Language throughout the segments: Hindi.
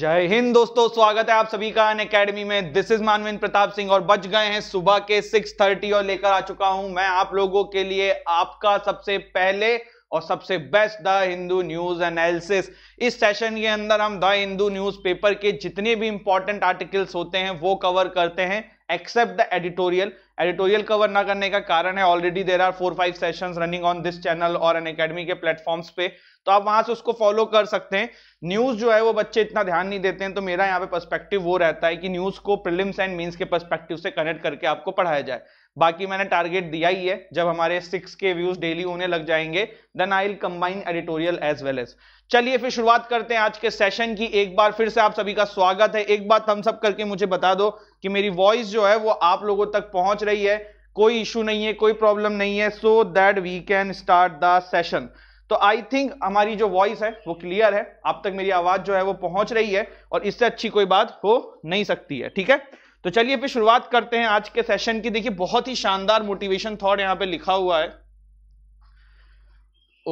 जय हिंद दोस्तों स्वागत है आप सभी का अन अकेडमी में दिस इज मानविंद प्रताप सिंह और बच गए हैं सुबह के 6:30 और लेकर आ चुका हूं मैं आप लोगों के लिए आपका सबसे पहले और सबसे best the Hindu news analysis इस सेशन के अंदर हम द हिंदू न्यूज पेपर के जितने भी इंपॉर्टेंट आर्टिकल्स होते हैं वो कवर करते हैं except the editorial editorial cover ना करने का कारण है already there are four five session running on this channel और अन अकेडमी के प्लेटफॉर्म्स पे तो आप वहां से उसको फॉलो कर सकते हैं न्यूज जो है वो बच्चे इतना ध्यान नहीं देते हैं तो मेरा यहाँ पे पर्सपेक्टिव वो रहता है कि न्यूज को प्रिलिम्स एंड मीन्स के पर्सपेक्टिव से कनेक्ट करके आपको पढ़ाया जाए बाकी मैंने टारगेट दिया ही है जब हमारे सिक्स के व्यूज डेली होने लग जाएंगे then I combine editorial as well as चलिए फिर शुरुआत करते हैं आज के सेशन की एक बार फिर से आप सभी का स्वागत है एक बार थम्स अप करके मुझे बता दो कि मेरी वॉइस जो है वो आप लोगों तक पहुंच रही है कोई इशू नहीं है कोई प्रॉब्लम नहीं है so that we can start the session तो आई थिंक हमारी जो वॉइस है वो क्लियर है आप तक मेरी आवाज जो है वो पहुंच रही है और इससे अच्छी कोई बात हो नहीं सकती है ठीक है तो चलिए फिर शुरुआत करते हैं आज के सेशन की देखिए बहुत ही शानदार मोटिवेशन थॉट यहाँ पे लिखा हुआ है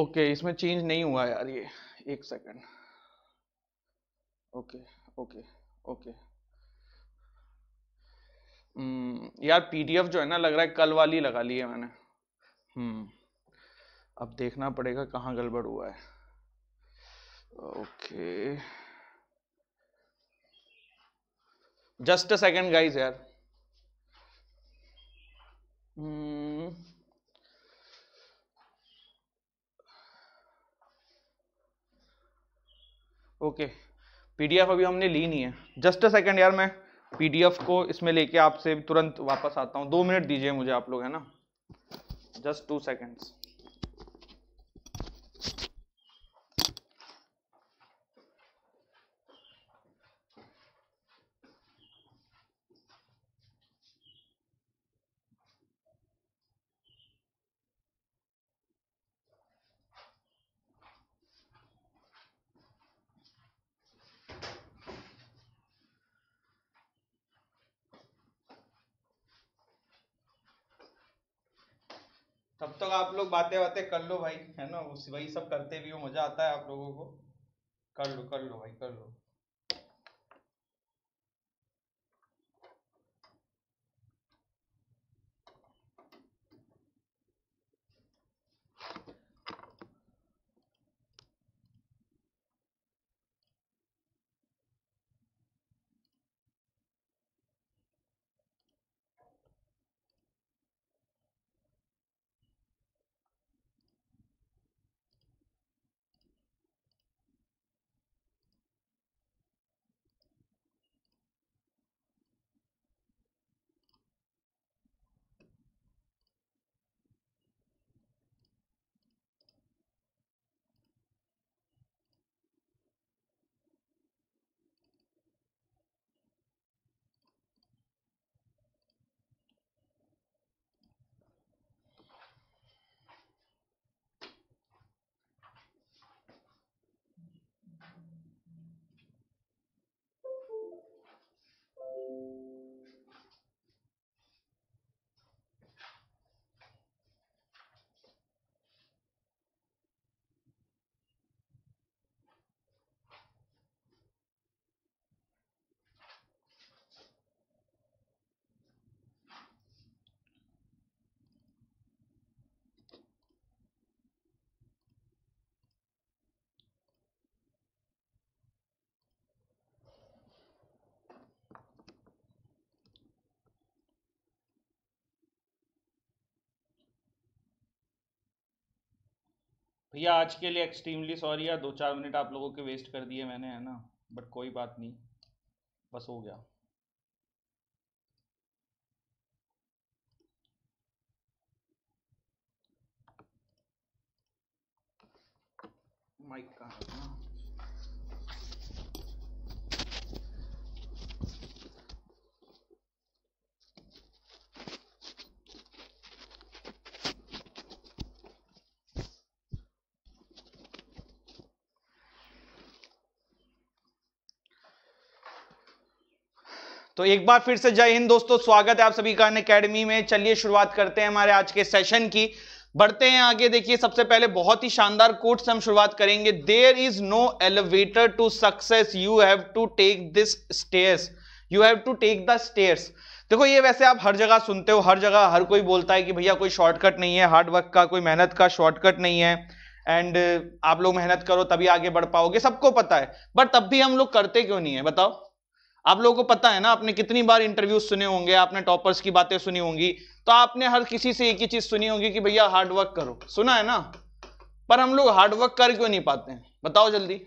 ओके इसमें चेंज नहीं हुआ यार ये एक सेकेंड ओके ओके ओके यार पीडीएफ जो है ना लग रहा है कल वाली लगा ली है मैंने हम्म अब देखना पड़ेगा कहाँ गड़बड़ हुआ है okay just a second guys यार हम्म। ओके पीडीएफ अभी हमने ली नहीं है जस्ट अ सेकेंड यार मैं पीडीएफ को इसमें लेके आपसे तुरंत वापस आता हूँ दो मिनट दीजिए मुझे आप लोग है ना जस्ट टू सेकेंड्स बातें बातें कर लो भाई है ना उस वही सब करते भी हो मजा आता है आप लोगों को कर लो कर लो भाई कर लो thank you भैया आज के लिए एक्सट्रीमली सॉरी यार दो चार मिनट आप लोगों के वेस्ट कर दिए मैंने है ना बट कोई बात नहीं बस हो गया माइक कहाँ तो एक बार फिर से जय हिंद दोस्तों स्वागत है आप सभी का अकेडमी में चलिए शुरुआत करते हैं हमारे आज के सेशन की बढ़ते हैं आगे देखिए सबसे पहले बहुत ही शानदार कोर्ट से हम शुरुआत करेंगे there is no elevator to success you have to take this stairs you have to take the stairs देखो ये वैसे आप हर जगह सुनते हो हर जगह हर कोई बोलता है कि भैया कोई शॉर्टकट नहीं है हार्ड वर्क का कोई मेहनत का शॉर्टकट नहीं है एंड आप लोग मेहनत करो तभी आगे बढ़ पाओगे सबको पता है बट तब भी हम लोग करते क्यों नहीं है बताओ आप लोगों को पता है ना आपने कितनी बार इंटरव्यू सुने होंगे आपने टॉपर्स की बातें सुनी होंगी तो आपने हर किसी से एक ही चीज सुनी होगी कि भैया हार्डवर्क करो सुना है ना पर हम लोग हार्डवर्क कर क्यों नहीं पाते हैं बताओ जल्दी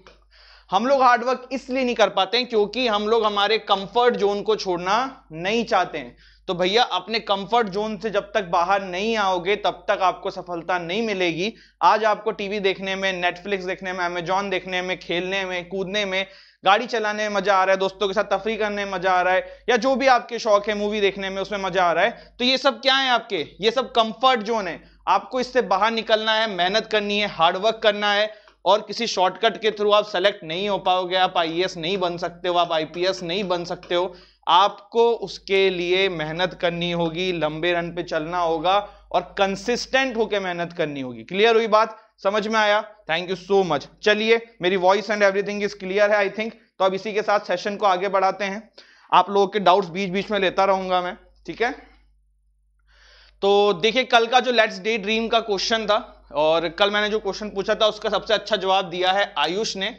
हम लोग हार्डवर्क इसलिए नहीं कर पाते हैं क्योंकि हम लोग हमारे कंफर्ट जोन को छोड़ना नहीं चाहते हैं तो भैया अपने कंफर्ट जोन से जब तक बाहर नहीं आओगे तब तक आपको सफलता नहीं मिलेगी आज आपको टीवी देखने में नेटफ्लिक्स देखने में अमेजॉन देखने में खेलने में कूदने में गाड़ी चलाने में मजा आ रहा है दोस्तों के साथ तफरी करने में मजा आ रहा है या जो भी आपके शौक है मूवी देखने में उसमें मजा आ रहा है तो ये सब क्या है आपके ये सब कंफर्ट जोन है आपको इससे बाहर निकलना है मेहनत करनी है हार्डवर्क करना है और किसी शॉर्टकट के थ्रू आप सेलेक्ट नहीं हो पाओगे आप आई e नहीं बन सकते हो आप आई नहीं बन सकते हो आपको उसके लिए मेहनत करनी होगी लंबे रन पे चलना होगा और कंसिस्टेंट होकर मेहनत करनी होगी क्लियर हुई बात समझ में आया थैंक यू सो मच चलिए मेरी voice and everything is clear है आई थिंक तो अब इसी के साथ सेशन को आगे बढ़ाते हैं आप लोगों के डाउट्स बीच बीच में लेता रहूंगा मैं ठीक है तो देखिए कल का जो लेट्स डे ड्रीम का क्वेश्चन था और कल मैंने जो क्वेश्चन पूछा था उसका सबसे अच्छा जवाब दिया है आयुष ने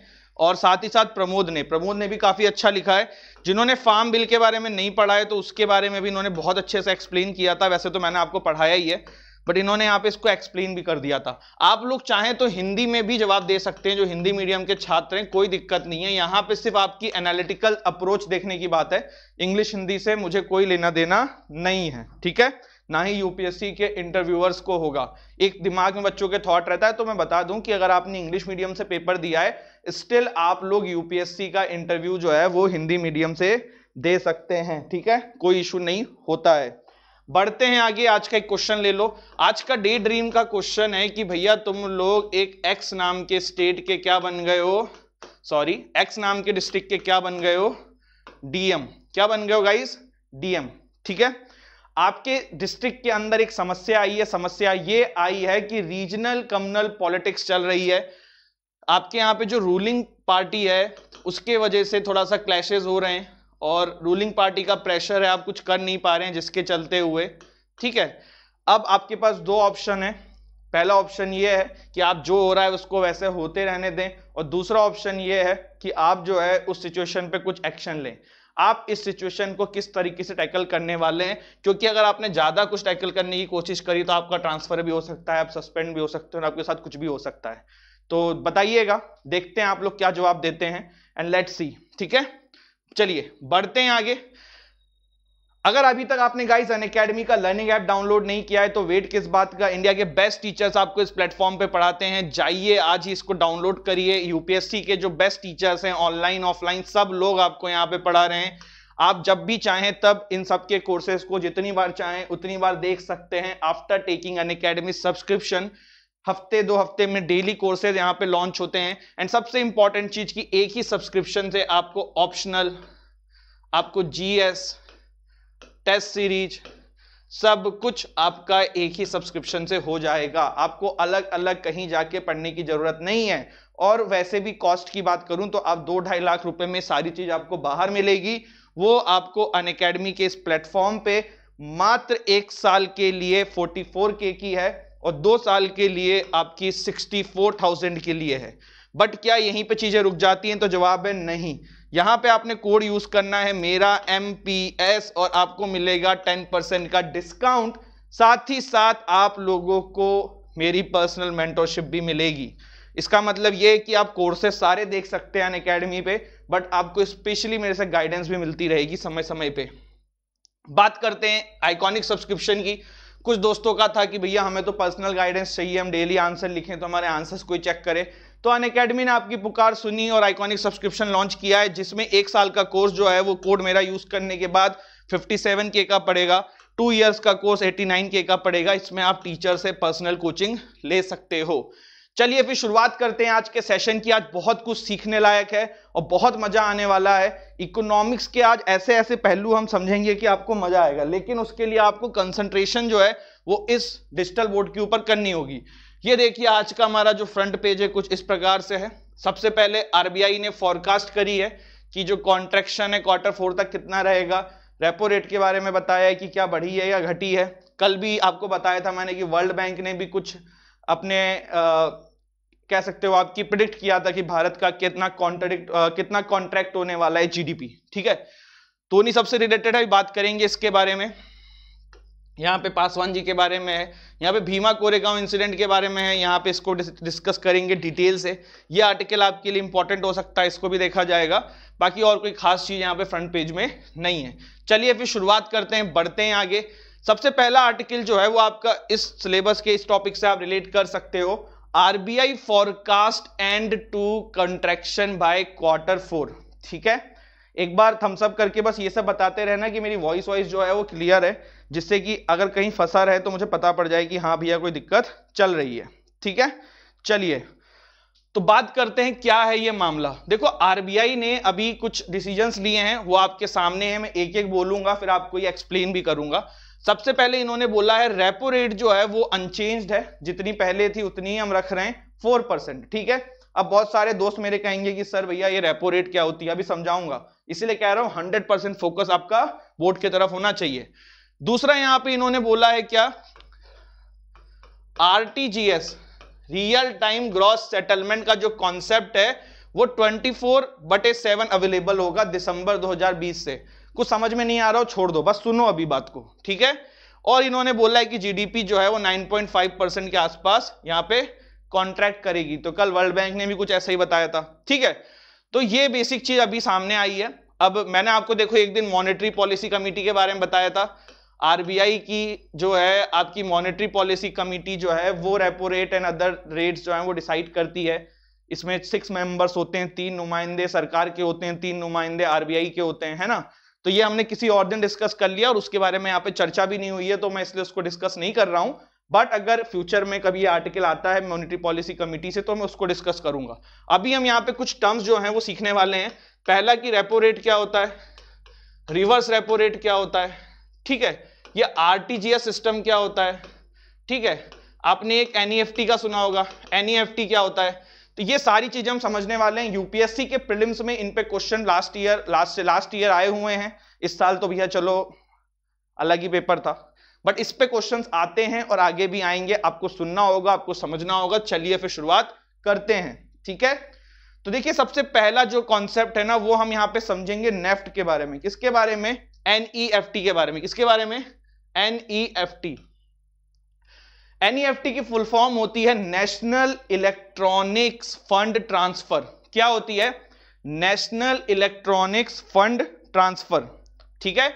और साथ ही साथ प्रमोद ने प्रमोद ने भी काफ़ी अच्छा लिखा है जिन्होंने फार्म बिल के बारे में नहीं पढ़ा है तो उसके बारे में भी इन्होंने बहुत अच्छे से एक्सप्लेन किया था वैसे तो मैंने आपको पढ़ाया ही है बट इन्होंने यहाँ पे इसको एक्सप्लेन भी कर दिया था आप लोग चाहें तो हिंदी में भी जवाब दे सकते हैं जो हिंदी मीडियम के छात्र हैं कोई दिक्कत नहीं है यहाँ पे सिर्फ आपकी एनालिटिकल अप्रोच देखने की बात है इंग्लिश हिंदी से मुझे कोई लेना देना नहीं है ठीक है ना ही यूपीएससी के इंटरव्यूअर्स को होगा एक दिमाग में बच्चों के थॉट रहता है तो मैं बता दूं कि अगर आपने इंग्लिश मीडियम से पेपर दिया है स्टिल आप लोग यूपीएससी का इंटरव्यू जो है वो हिंदी मीडियम से दे सकते हैं ठीक है कोई इशू नहीं होता है बढ़ते हैं आगे आज का एक क्वेश्चन ले लो आज का डे ड्रीम का क्वेश्चन है कि भैया तुम लोग एक एक्स नाम के स्टेट के क्या बन गए हो सॉरी एक्स नाम के डिस्ट्रिक्ट के क्या बन गए हो डीएम क्या बन गए हो गाइस डीएम ठीक है आपके डिस्ट्रिक्ट के अंदर एक समस्या आई है समस्या ये आई है कि रीजनल कम्युनल पॉलिटिक्स चल रही है आपके यहाँ पे जो रूलिंग पार्टी है उसके वजह से थोड़ा सा क्लैशेज हो रहे हैं और रूलिंग पार्टी का प्रेशर है आप कुछ कर नहीं पा रहे हैं जिसके चलते हुए ठीक है अब आपके पास दो ऑप्शन है पहला ऑप्शन ये है कि आप जो हो रहा है उसको वैसे होते रहने दें और दूसरा ऑप्शन ये है कि आप जो है उस सिचुएशन पे कुछ एक्शन लें आप इस सिचुएशन को किस तरीके से टैकल करने वाले हैं क्योंकि अगर आपने ज़्यादा कुछ टैकल करने की कोशिश करी तो आपका ट्रांसफर भी हो सकता है आप सस्पेंड भी हो सकते हो और आपके साथ कुछ भी हो सकता है तो बताइएगा देखते हैं आप लोग क्या जवाब देते हैं एंड लेट सी ठीक है चलिए बढ़ते हैं आगे अगर अभी तक आपने गाइस अन अकेडमी का लर्निंग ऐप डाउनलोड नहीं किया है तो वेट किस बात का इंडिया के बेस्ट टीचर्स आपको इस प्लेटफॉर्म पे पढ़ाते हैं जाइए आज ही इसको डाउनलोड करिए यूपीएससी के जो बेस्ट टीचर्स हैं ऑनलाइन ऑफलाइन सब लोग आपको यहाँ पे पढ़ा रहे हैं आप जब भी चाहें तब इन सब के कोर्सेज को जितनी बार चाहें उतनी बार देख सकते हैं after taking Unacademy subscription हफ्ते दो हफ्ते में डेली कोर्सेज यहाँ पे लॉन्च होते हैं एंड सबसे इंपॉर्टेंट चीज की एक ही सब्सक्रिप्शन से आपको ऑप्शनल आपको जीएस टेस्ट सीरीज सब कुछ आपका एक ही सब्सक्रिप्शन से हो जाएगा आपको अलग अलग कहीं जाके पढ़ने की जरूरत नहीं है और वैसे भी कॉस्ट की बात करूं तो आप दो ढाई लाख रुपए में सारी चीज आपको बाहर मिलेगी वो आपको अन के इस प्लेटफॉर्म पे मात्र एक साल के लिए 44 के की है और दो साल के लिए आपकी सिक्सटी फोर थाउजेंड के लिए है बट क्या यहीं पे चीज़ें रुक जाती हैं तो जवाब है नहीं यहाँ पे आपने कोड यूज़ करना है मेरा एम पी एस और आपको मिलेगा टेन परसेंट का डिस्काउंट साथ ही साथ आप लोगों को मेरी पर्सनल मेंटोरशिप भी मिलेगी इसका मतलब ये है कि आप कोर्सेस सारे देख सकते हैं अन अकेडमी पे बट आपको स्पेशली मेरे से गाइडेंस भी मिलती रहेगी समय समय पे बात करते हैं आइकॉनिक सब्सक्रिप्शन की कुछ दोस्तों का था कि भैया हमें तो पर्सनल गाइडेंस चाहिए हम डेली आंसर लिखें तो हमारे आंसर्स कोई चेक करे तो अन अकेडमी ने आपकी पुकार सुनी और आइकॉनिक सब्सक्रिप्शन लॉन्च किया है जिसमें एक साल का कोर्स जो है वो कोड मेरा यूज करने के बाद 57 के का पड़ेगा टू ईयर्स का कोर्स 89 के का पड़ेगा इसमें आप टीचर से पर्सनल कोचिंग ले सकते हो चलिए फिर शुरुआत करते हैं आज के सेशन की आज बहुत कुछ सीखने लायक है और बहुत मजा आने वाला है इकोनॉमिक्स के आज ऐसे ऐसे पहलू हम समझेंगे कि आपको मजा आएगा लेकिन उसके लिए आपको कंसंट्रेशन जो है वो इस डिजिटल बोर्ड के ऊपर करनी होगी ये देखिए आज का हमारा जो फ्रंट पेज है कुछ इस प्रकार से है सबसे पहले आरबीआई ने फॉरकास्ट करी है कि जो कॉन्ट्रेक्शन है क्वार्टर फोर तक कितना रहेगा रेपो रेट के बारे में बताया है कि क्या बढ़ी है या घटी है कल भी आपको बताया था मैंने कि वर्ल्ड बैंक ने भी कुछ अपने कह सकते हो आपकी प्रिडिक्ट किया था कि भारत का कितना कॉन्ट्रेक्ट कितना कॉन्ट्रैक्ट होने वाला है जीडीपी ठीक है तो नहीं सबसे रिलेटेड है बात करेंगे इसके बारे में यहाँ पे पासवान जी के बारे में है यहाँ पे भीमा कोरेगांव इंसिडेंट के बारे में है यहाँ पे इसको डिस्कस करेंगे डिटेल से ये आर्टिकल आपके लिए इंपॉर्टेंट हो सकता है इसको भी देखा जाएगा बाकी और कोई खास चीज़ यहाँ पे फ्रंट पेज में नहीं है चलिए फिर शुरुआत करते हैं बढ़ते हैं आगे सबसे पहला आर्टिकल जो है वो आपका इस सिलेबस के इस टॉपिक से आप रिलेट कर सकते हो RBI forecast and to contraction by quarter four ठीक है एक बार थम्सअप करके बस ये सब बताते रहना कि मेरी वॉइस वॉइस जो है वो क्लियर है जिससे कि अगर कहीं फंसा रहे तो मुझे पता पड़ जाए कि हाँ भैया कोई दिक्कत चल रही है ठीक है चलिए तो बात करते हैं क्या है ये मामला देखो आरबीआई ने अभी कुछ डिसीजंस लिए हैं वो आपके सामने हैं मैं एक एक बोलूंगा फिर आपको ये एक्सप्लेन भी करूंगा सबसे पहले इन्होंने बोला है रेपो रेट जो है वो अनचेंज्ड है जितनी पहले थी उतनी हम रख रहे हैं फोर परसेंट ठीक है अब बहुत सारे दोस्त मेरे कहेंगे कि सर भैया ये रेपो रेट क्या होती है अभी समझाऊंगा इसीलिए कह रहा हूं हंड्रेड परसेंट फोकस आपका बोर्ड की तरफ होना चाहिए दूसरा यहां पे इन्होंने बोला है क्या RTGS real time gross settlement का जो कॉन्सेप्ट है वो 24 बटे सेवन अवेलेबल होगा दिसंबर 2020 से कुछ समझ में नहीं आ रहा हो छोड़ दो बस सुनो अभी बात को ठीक है और इन्होंने बोला है कि जीडीपी जो है वो 9.5 परसेंट के आसपास यहाँ पे कॉन्ट्रैक्ट करेगी तो कल वर्ल्ड बैंक ने भी कुछ ऐसा ही बताया था ठीक है तो ये बेसिक चीज अभी सामने आई है अब मैंने आपको देखो एक दिन मॉनेटरी पॉलिसी कमेटी के बारे में बताया था आरबीआई की जो है आपकी मॉनेटरी पॉलिसी कमेटी जो है वो repo rate and other rates जो है वो डिसाइड करती है इसमें सिक्स मेंबर्स होते हैं तीन नुमाइंदे सरकार के होते हैं तीन नुमाइंदे आरबीआई के होते हैं है ना तो ये हमने किसी और दिन डिस्कस कर लिया और उसके बारे में यहाँ पे चर्चा भी नहीं हुई है तो मैं इसलिए उसको डिस्कस नहीं कर रहा हूं बट अगर फ्यूचर में कभी ये आर्टिकल आता है मॉनिटरी पॉलिसी कमिटी से तो मैं उसको डिस्कस करूंगा अभी हम यहाँ पे कुछ टर्म्स जो हैं वो सीखने वाले हैं पहला कि रेपो रेट क्या होता है रिवर्स रेपो रेट क्या होता है ठीक है ये आर सिस्टम क्या होता है ठीक है आपने एक एनई e का सुना होगा एनई e क्या होता है तो ये सारी चीजें हम समझने वाले हैं यूपीएससी के प्रिलिम्स में इन पे क्वेश्चन लास्ट ईयर लास्ट से लास्ट ईयर आए हुए हैं इस साल तो भैया चलो अलग ही पेपर था बट इस पे क्वेश्चन आते हैं और आगे भी आएंगे आपको सुनना होगा आपको समझना होगा चलिए फिर शुरुआत करते हैं ठीक है तो देखिए सबसे पहला जो कॉन्सेप्ट है ना वो हम यहाँ पे समझेंगे नेफ्ट के बारे में किसके बारे में एनई e के बारे में किसके बारे में एनई एनईएफटी e की फुल फॉर्म होती है नेशनल इलेक्ट्रॉनिक्स फंड ट्रांसफर क्या होती है नेशनल इलेक्ट्रॉनिक्स फंड ट्रांसफर ठीक है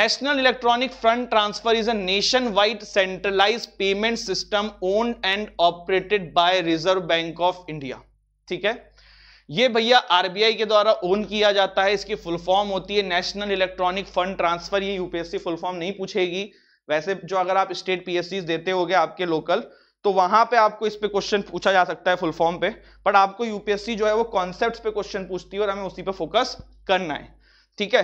national electronic fund transfer is a nation wide centralize payment system owned and operated by Reserve bank of India ठीक है ये भैया आरबीआई के द्वारा ओन किया जाता है इसकी फुल फॉर्म होती है नेशनल इलेक्ट्रॉनिक फंड ट्रांसफर ये यूपीएससी फुल फॉर्म नहीं पूछेगी वैसे जो अगर आप स्टेट पीएससी देते हो आपके लोकल तो वहां पे आपको इस पे क्वेश्चन पूछा जा सकता है फुल फॉर्म पे बट आपको यूपीएससी जो है वो कॉन्सेप्ट्स पे क्वेश्चन पूछती है और हमें उसी पे फोकस करना है ठीक है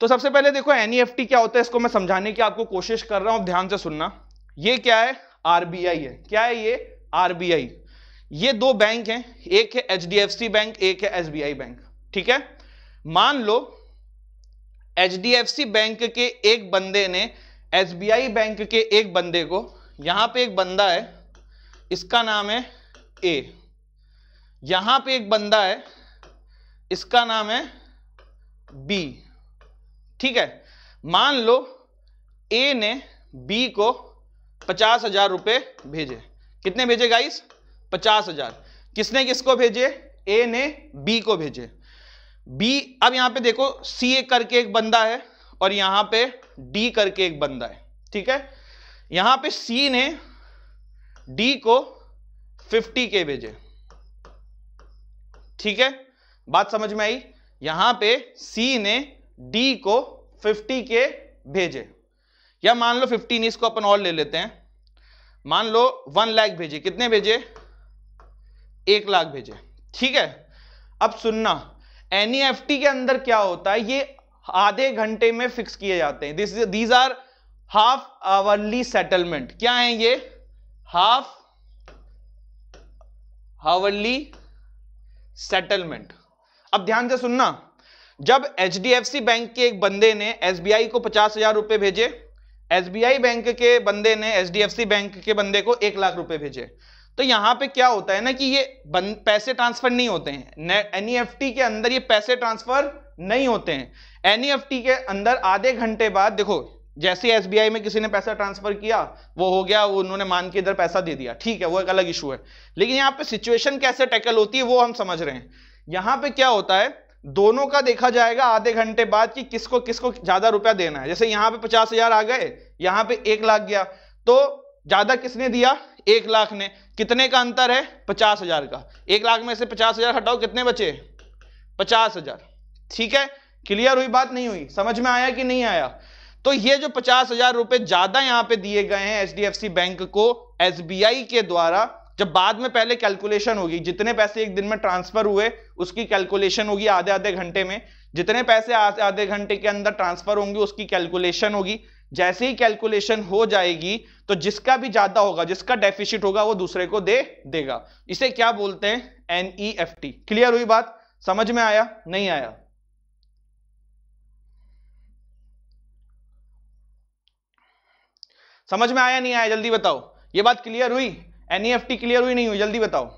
तो सबसे पहले देखो एनईएफटी e क्या होता है इसको मैं समझाने की आपको कोशिश कर रहा हूं ध्यान से सुनना ये क्या है आरबीआई है क्या है ये आरबीआई ये दो बैंक है एक है एच बैंक एक है एस बैंक ठीक है मान लो एच बैंक के एक बंदे ने एसबीआई बैंक के एक बंदे को यहां पे एक बंदा है इसका नाम है ए यहां पे एक बंदा है इसका नाम है बी ठीक है मान लो ए ने बी को पचास हजार रुपए भेजे कितने भेजे गाइस पचास हजार किसने किसको भेजे ए ने बी को भेजे बी अब यहां पे देखो सी ए करके एक बंदा है और यहां पे डी करके एक बंदा है ठीक है यहां पे सी ने डी को 50 के भेजे ठीक है बात समझ में आई यहां पे सी ने डी को 50 के भेजे या मान लो फिफ्टी नहीं इसको अपन और ले लेते हैं मान लो वन लाख भेजे कितने भेजे एक लाख भेजे ठीक है अब सुनना एनईएफटी e के अंदर क्या होता है ये आधे घंटे में फिक्स किए जाते हैं this these are half hourly settlement क्या है ये हाफ हावरली सेटलमेंट अब ध्यान से सुनना जब एच बैंक के एक बंदे ने एसबीआई को पचास हजार रुपए भेजे एसबीआई बैंक के बंदे ने एच बैंक के बंदे को एक लाख रुपए भेजे तो यहां पे क्या होता है ना कि ये पैसे ट्रांसफर नहीं होते हैं एनईएफटी e के अंदर ये पैसे ट्रांसफर नहीं होते हैं एनईएफटी e के अंदर आधे घंटे बाद देखो जैसे एसबीआई में किसी ने पैसा ट्रांसफर किया वो हो गया वो उन्होंने मान के इधर पैसा दे दिया ठीक है वो एक अलग इशू है लेकिन यहाँ पे सिचुएशन कैसे टैकल होती है वो हम समझ रहे हैं यहाँ पे क्या होता है दोनों का देखा जाएगा आधे घंटे बाद कि किसको किसको ज्यादा रुपया देना है जैसे यहाँ पे पचास हजार आ गए यहाँ पे एक लाख गया तो ज्यादा किसने दिया एक लाख ने कितने का अंतर है पचास हजार का एक लाख में से पचास हजार हटाओ कितने बचे पचास हजार ठीक है क्लियर हुई बात नहीं हुई समझ में आया कि नहीं आया तो ये जो पचास हजार रुपए ज्यादा यहां पे दिए गए हैं एच बैंक को एस के द्वारा जब बाद में पहले कैलकुलेशन होगी जितने पैसे एक दिन में ट्रांसफर हुए उसकी कैलकुलेशन होगी आधे आधे घंटे में जितने पैसे आधे घंटे के अंदर ट्रांसफर होंगे उसकी कैलकुलेशन होगी जैसे ही कैलकुलेशन हो जाएगी तो जिसका भी ज्यादा होगा जिसका डेफिशिट होगा वो दूसरे को दे देगा इसे क्या बोलते हैं एनईएफटी क्लियर e हुई बात समझ में आया नहीं आया समझ में आया नहीं आया जल्दी बताओ ये बात क्लियर हुई एनईएफटी क्लियर e हुई नहीं हुई जल्दी बताओ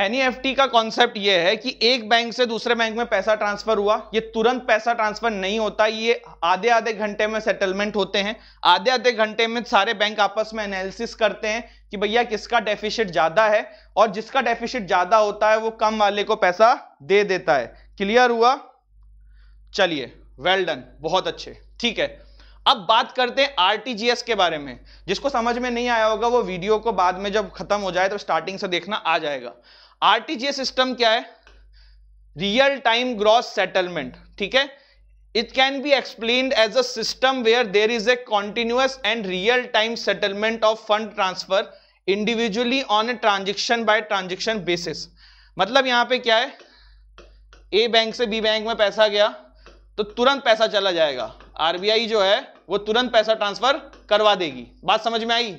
एनईएफटी e का कॉन्सेप्ट यह है कि एक बैंक से दूसरे बैंक में पैसा ट्रांसफर हुआ ये तुरंत पैसा ट्रांसफर नहीं होता ये आधे आधे घंटे में सेटलमेंट होते हैं आधे आधे घंटे में सारे बैंक आपस में एनालिसिस करते हैं कि भैया किसका डेफिशिट ज्यादा है और जिसका डेफिशिट ज्यादा होता है वो कम वाले को पैसा दे देता है क्लियर हुआ चलिए वेल डन बहुत अच्छे ठीक है अब बात करते हैं आरटीजीएस के बारे में जिसको समझ में नहीं आया होगा वो वीडियो को बाद में जब खत्म हो जाए तो स्टार्टिंग से देखना आ जाएगा आरटीजीएस सिस्टम क्या है रियल टाइम ग्रॉस सेटलमेंट ठीक है it can be explain as a system where there is a continuous and real time settlement of fund transfer individually on a transaction by transaction basis मतलब यहां पे क्या है ए बैंक से बी बैंक में पैसा गया तो तुरंत पैसा चला जाएगा आरबीआई जो है वो तुरंत पैसा ट्रांसफर करवा देगी बात समझ में आई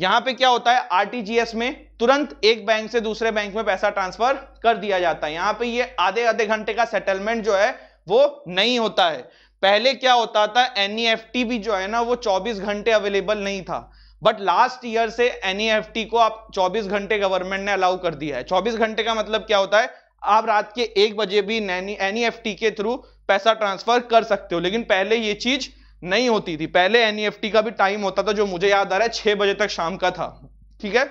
यहां पे क्या होता है आरटीजीएस में तुरंत एक बैंक से दूसरे बैंक में पैसा ट्रांसफर कर दिया जाता है यहां पे ये आधे आधे घंटे का सेटलमेंट जो है वो नहीं होता है पहले क्या होता था एनईएफटी e भी जो है ना वो 24 घंटे अवेलेबल नहीं था बट लास्ट ईयर से एनईएफटी e को आप 24 घंटे गवर्नमेंट ने अलाउ कर दिया है चौबीस घंटे का मतलब क्या होता है आप रात के एक बजे भी एनईएफटी e के थ्रू पैसा ट्रांसफर कर सकते हो लेकिन पहले ये चीज नहीं होती थी पहले एनईएफटी e का भी टाइम होता था जो मुझे याद आ रहा है छह बजे तक शाम का था ठीक है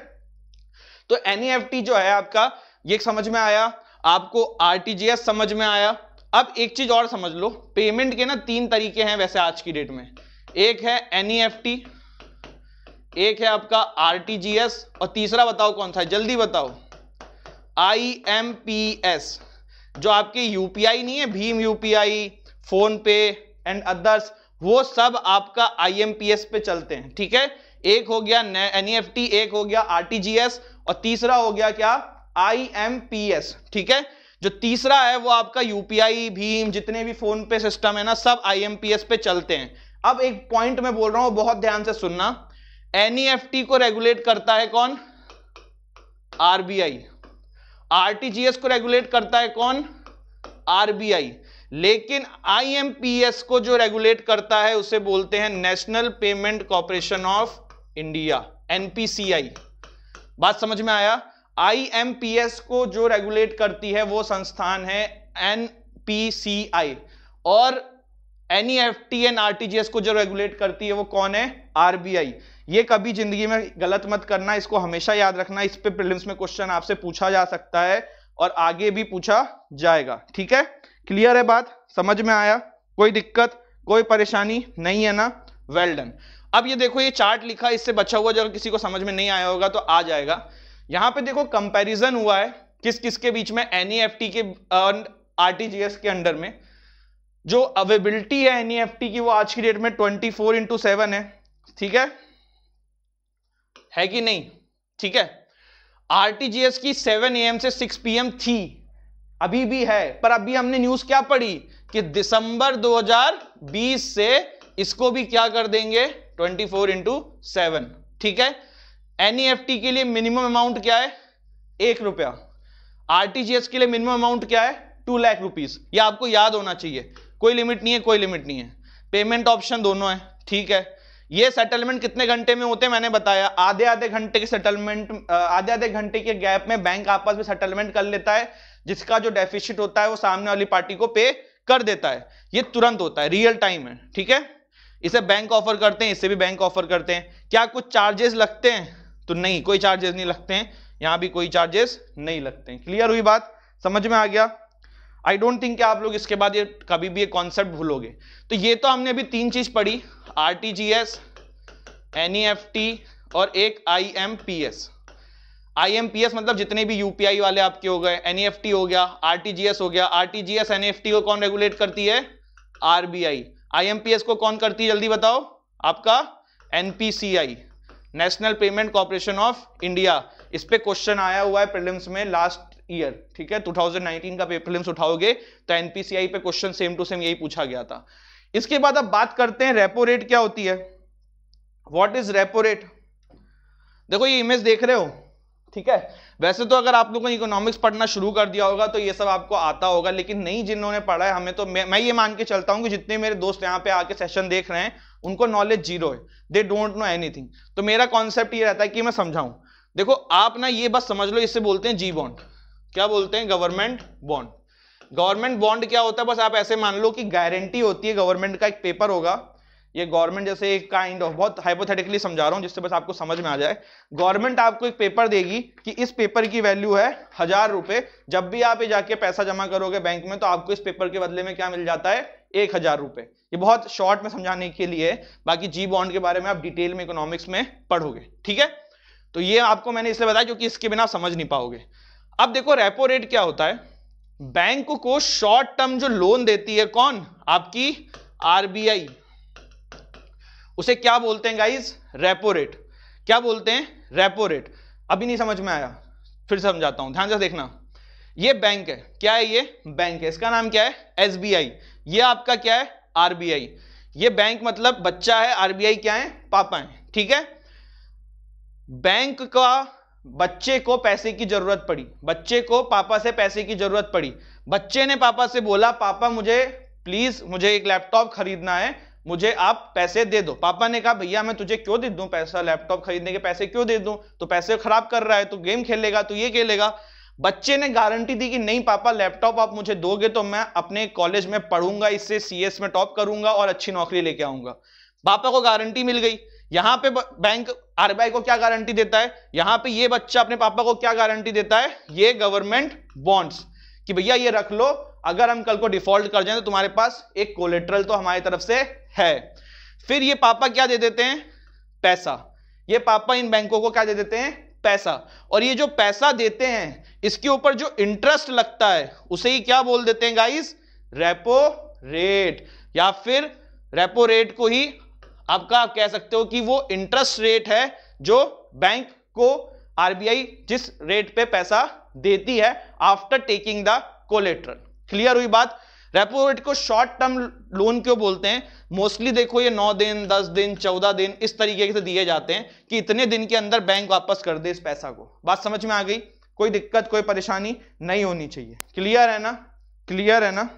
तो एनईएफटी e जो है आपका ये समझ में आया आपको आरटीजीएस समझ में आया अब एक चीज और समझ लो पेमेंट के ना तीन तरीके हैं वैसे आज की डेट में एक है एनईएफटी e एक है आपका आरटीजीएस और तीसरा बताओ कौन सा है जल्दी बताओ आईएमपीएस जो आपके यूपीआई नहीं है भीम UPI PhonePe and others वो सब आपका आईएमपीएस पे चलते हैं ठीक है एक हो गया एनईएफटी e एक हो गया आरटीजीएस और तीसरा हो गया क्या आईएमपीएस ठीक है जो तीसरा है वो आपका यूपीआई भीम जितने भी फोन पे सिस्टम है ना सब आईएमपीएस पे चलते हैं अब एक पॉइंट में बोल रहा हूं बहुत ध्यान से सुनना एनईएफटी e को रेगुलेट करता है कौन आरबीआई आरटीजीएस को रेगुलेट करता है कौन आरबीआई लेकिन आईएमपीएस को जो रेगुलेट करता है उसे बोलते हैं National Payment Corporation of India NPCI बात समझ में आया आईएमपीएस को जो रेगुलेट करती है वो संस्थान है एनपीसीआई और एनईएफटी एंड आरटीजीएस को जो रेगुलेट करती है वो कौन है आरबीआई ये कभी जिंदगी में गलत मत करना इसको हमेशा याद रखना इस पे प्रिलिम्स में क्वेश्चन आपसे पूछा जा सकता है और आगे भी पूछा जाएगा ठीक है क्लियर है बात समझ में आया कोई दिक्कत कोई परेशानी नहीं है ना वेल डन अब ये देखो ये चार्ट लिखा इससे बचा हुआ जब किसी को समझ में नहीं आया होगा तो आ जाएगा यहां पे देखो कंपैरिजन हुआ है किस किस के बीच में एनईएफटी e के आरटीजीएस के अंडर में जो अवेबिलिटी है एनईएफटी e की वो आज की डेट में ट्वेंटी फोर इंटू सेवन है ठीक है है कि नहीं ठीक है आरटीजीएस की सेवन एम से सिक्स पीएम थी अभी भी है पर अभी हमने न्यूज क्या पढ़ी कि दिसंबर 2020 से इसको भी क्या कर देंगे 24 फोर इंटू सेवन ठीक है एनईएफटी e के लिए मिनिमम अमाउंट क्या है एक रुपया आरटीजीएस के लिए मिनिमम अमाउंट क्या है टू लाख रुपीज यह आपको याद होना चाहिए कोई लिमिट नहीं है कोई लिमिट नहीं है पेमेंट ऑप्शन दोनों है ठीक है ये सेटलमेंट कितने घंटे में होते हैं मैंने बताया आधे आधे घंटे के सेटलमेंट आधे आधे घंटे के गैप में बैंक आपस में सेटलमेंट कर लेता है जिसका जो डेफिशिट होता है वो सामने वाली पार्टी को पे कर देता है ये तुरंत होता है रियल टाइम है ठीक है इसे बैंक ऑफर करते हैं इसे भी बैंक ऑफर करते हैं क्या कुछ चार्जेस लगते हैं तो नहीं कोई चार्जेस नहीं लगते हैं यहां भी कोई चार्जेस नहीं लगते हैं क्लियर हुई बात समझ में आ गया आई डोंट थिंक आप लोग इसके बाद ये कभी भी ये कॉन्सेप्ट भूलोगे तो ये तो हमने अभी तीन चीज पढ़ी R T G S N E F T और एक I M P S IMPS मतलब जितने भी यूपीआई वाले आपके हो गए एनईएफटी e हो गया आरटीजीएस हो गया आरटीजीएस एनईएफटी e को कौन रेगुलेट करती है आरबीआई आईएमपीएस को कौन करती है जल्दी बताओ आपका NPCI national payment corporation of India इस पे क्वेश्चन आया हुआ है प्रिलिम्स में लास्ट ईयर ठीक है 2019 का प्रिलिम्स उठाओगे तो एनपीसीआई पे क्वेश्चन सेम टू सेम यही पूछा गया था इसके बाद अब बात करते हैं रेपो रेट क्या होती है व्हाट इज रेपो रेट देखो ये इमेज देख रहे हो ठीक है वैसे तो अगर आप लोगों ने इकोनॉमिक्स पढ़ना शुरू कर दिया होगा तो ये सब आपको आता होगा लेकिन नहीं जिन्होंने पढ़ा है हमें तो मैं, मैं ये मान के चलता हूँ कि जितने मेरे दोस्त यहाँ पे आके सेशन देख रहे हैं उनको नॉलेज जीरो है दे डोंट नो एनी तो मेरा कॉन्सेप्ट ये रहता है कि मैं समझाऊं देखो आप ना ये बस समझ लो इससे बोलते हैं जी बॉन्ड क्या बोलते हैं गवर्नमेंट बॉन्ड गवर्नमेंट बॉन्ड क्या होता है बस आप ऐसे मान लो कि गारंटी होती है गवर्नमेंट का एक पेपर होगा ये गवर्नमेंट जैसे एक काइंड ऑफ बहुत हाइपोथेटिकली समझा रहा हूँ जिससे बस आपको समझ में आ जाए गवर्नमेंट आपको एक पेपर देगी कि इस पेपर की वैल्यू है हजार रुपए जब भी आप ये जाके पैसा जमा करोगे बैंक में तो आपको इस पेपर के बदले में क्या मिल जाता है एक हजार रुपए ये बहुत शॉर्ट में समझाने के लिए बाकी जी बॉन्ड के बारे में आप डिटेल में इकोनॉमिक्स में पढ़ोगे ठीक है तो ये आपको मैंने इसलिए बताया क्योंकि इसके बिना समझ नहीं पाओगे अब देखो रेपो रेट क्या होता है बैंक को शॉर्ट टर्म जो लोन देती है कौन आपकी आरबीआई उसे क्या बोलते हैं गाइज रेपो रेट क्या बोलते हैं रेपो रेट अभी नहीं समझ में आया फिर समझाता हूं ध्यान से देखना ये बैंक है क्या है ये बैंक है इसका नाम क्या है एस ये आपका क्या है आरबीआई ये बैंक मतलब बच्चा है आरबीआई क्या है पापा है ठीक है बैंक का बच्चे को पैसे की जरूरत पड़ी बच्चे को पापा से पैसे की जरूरत पड़ी बच्चे ने पापा से बोला पापा मुझे प्लीज मुझे एक लैपटॉप खरीदना है मुझे आप पैसे दे दो पापा ने कहा भैया मैं तुझे क्यों दे दूं पैसा लैपटॉप खरीदने के पैसे क्यों दे दूं तो पैसे खराब कर रहा है तो गेम खेलेगा तो ये खेलेगा बच्चे ने गारंटी दी कि नहीं पापा लैपटॉप आप मुझे दोगे तो मैं अपने कॉलेज में पढ़ूंगा इससे सीएस में टॉप करूंगा और अच्छी नौकरी लेके आऊंगा पापा को गारंटी मिल गई यहां पे बैंक आरबीआई को क्या गारंटी देता है यहां पे ये बच्चा अपने पापा को क्या गारंटी देता है ये गवर्नमेंट बॉन्ड्स कि भैया ये रख लो अगर हम कल को डिफॉल्ट कर जाए तो तुम्हारे पास एक कोलेट्रल तो हमारी तरफ से है फिर ये पापा क्या दे देते हैं पैसा ये पापा इन बैंकों को क्या दे देते हैं पैसा और ये जो पैसा देते हैं इसके ऊपर जो इंटरेस्ट लगता है उसे ही क्या बोल देते हैं गाइस रेपो रेट या फिर रेपो रेट को ही आपका आप कह सकते हो कि वो इंटरेस्ट रेट है जो बैंक को आरबीआई जिस रेट पे पैसा देती है after taking the collateral clear हुई बात रेपो रेट को शॉर्ट टर्म लोन क्यों बोलते हैं मोस्टली देखो ये नौ दिन दस दिन चौदह दिन इस तरीके से दिए जाते हैं कि इतने दिन के अंदर बैंक वापस कर दे इस पैसा को बात समझ में आ गई कोई दिक्कत कोई परेशानी नहीं होनी चाहिए क्लियर है ना क्लियर है ना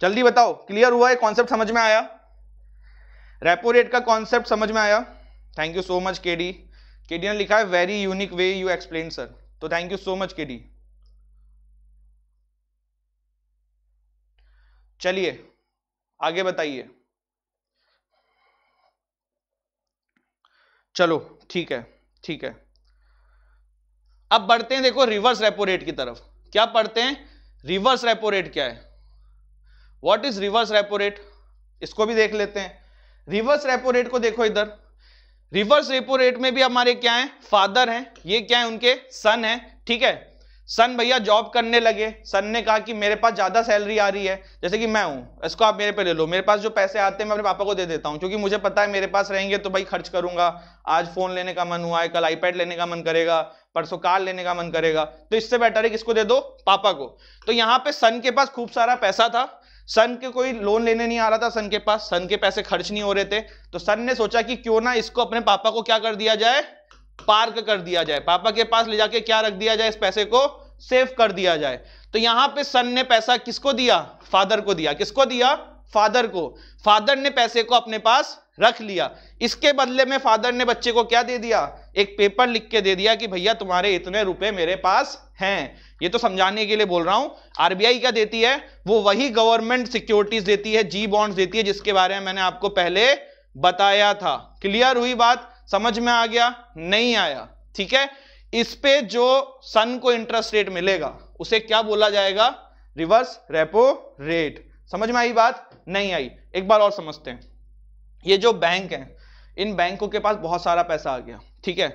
जल्दी बताओ क्लियर हुआ है कॉन्सेप्ट समझ में आया रेपो रेट का कॉन्सेप्ट समझ में आया thank you so much KD KD ने लिखा है very unique way you explain sir तो thank you so much K D चलिए आगे बताइए चलो ठीक है ठीक है अब बढ़ते हैं देखो रिवर्स रेपो रेट की तरफ क्या पढ़ते हैं रिवर्स रेपो रेट क्या है what is reverse repo rate इसको भी देख लेते हैं रिवर्स रेपो रेट को देखो इधर रिवर्स रेपो रेट में भी हमारे क्या है फादर हैं ये क्या है उनके सन है ठीक है सन भैया जॉब करने लगे सन ने कहा कि मेरे पास ज़्यादा सैलरी आ रही है जैसे कि मैं हूँ इसको आप मेरे पे ले लो मेरे पास जो पैसे आते हैं मैं अपने पापा को दे देता हूँ क्योंकि मुझे पता है मेरे पास रहेंगे तो भाई खर्च करूंगा आज फ़ोन लेने का मन हुआ है कल आईपैड लेने का मन करेगा परसों कार लेने का मन करेगा तो इससे बेटर है किसको दे दो पापा को तो यहाँ पे सन के पास खूब सारा पैसा था सन के कोई लोन लेने नहीं आ रहा था सन के पास सन के पैसे खर्च नहीं हो रहे थे तो सन ने सोचा कि क्यों ना इसको अपने पापा को क्या कर दिया जाए पार्क कर दिया जाए पापा के पास ले जाके क्या रख दिया जाए इस पैसे को सेव कर दिया जाए तो यहां पे सन ने पैसा किसको दिया फादर को दिया किसको दिया फादर को फादर ने पैसे को अपने पास रख लिया इसके बदले में फादर ने बच्चे को क्या दे दिया एक पेपर लिख के दे दिया कि भैया तुम्हारे इतने रुपए मेरे पास हैं ये तो समझाने के लिए बोल रहा हूं आरबीआई क्या देती है वो वही गवर्नमेंट सिक्योरिटीज देती है जी बॉन्ड्स देती है जिसके बारे में मैंने आपको पहले बताया था क्लियर हुई बात समझ में आ गया नहीं आया ठीक है इस पे जो सन को इंटरेस्ट रेट मिलेगा उसे क्या बोला जाएगा रिवर्स रेपो रेट समझ में आई बात नहीं आई एक बार और समझते हैं ये जो बैंक है इन बैंकों के पास बहुत सारा पैसा आ गया ठीक है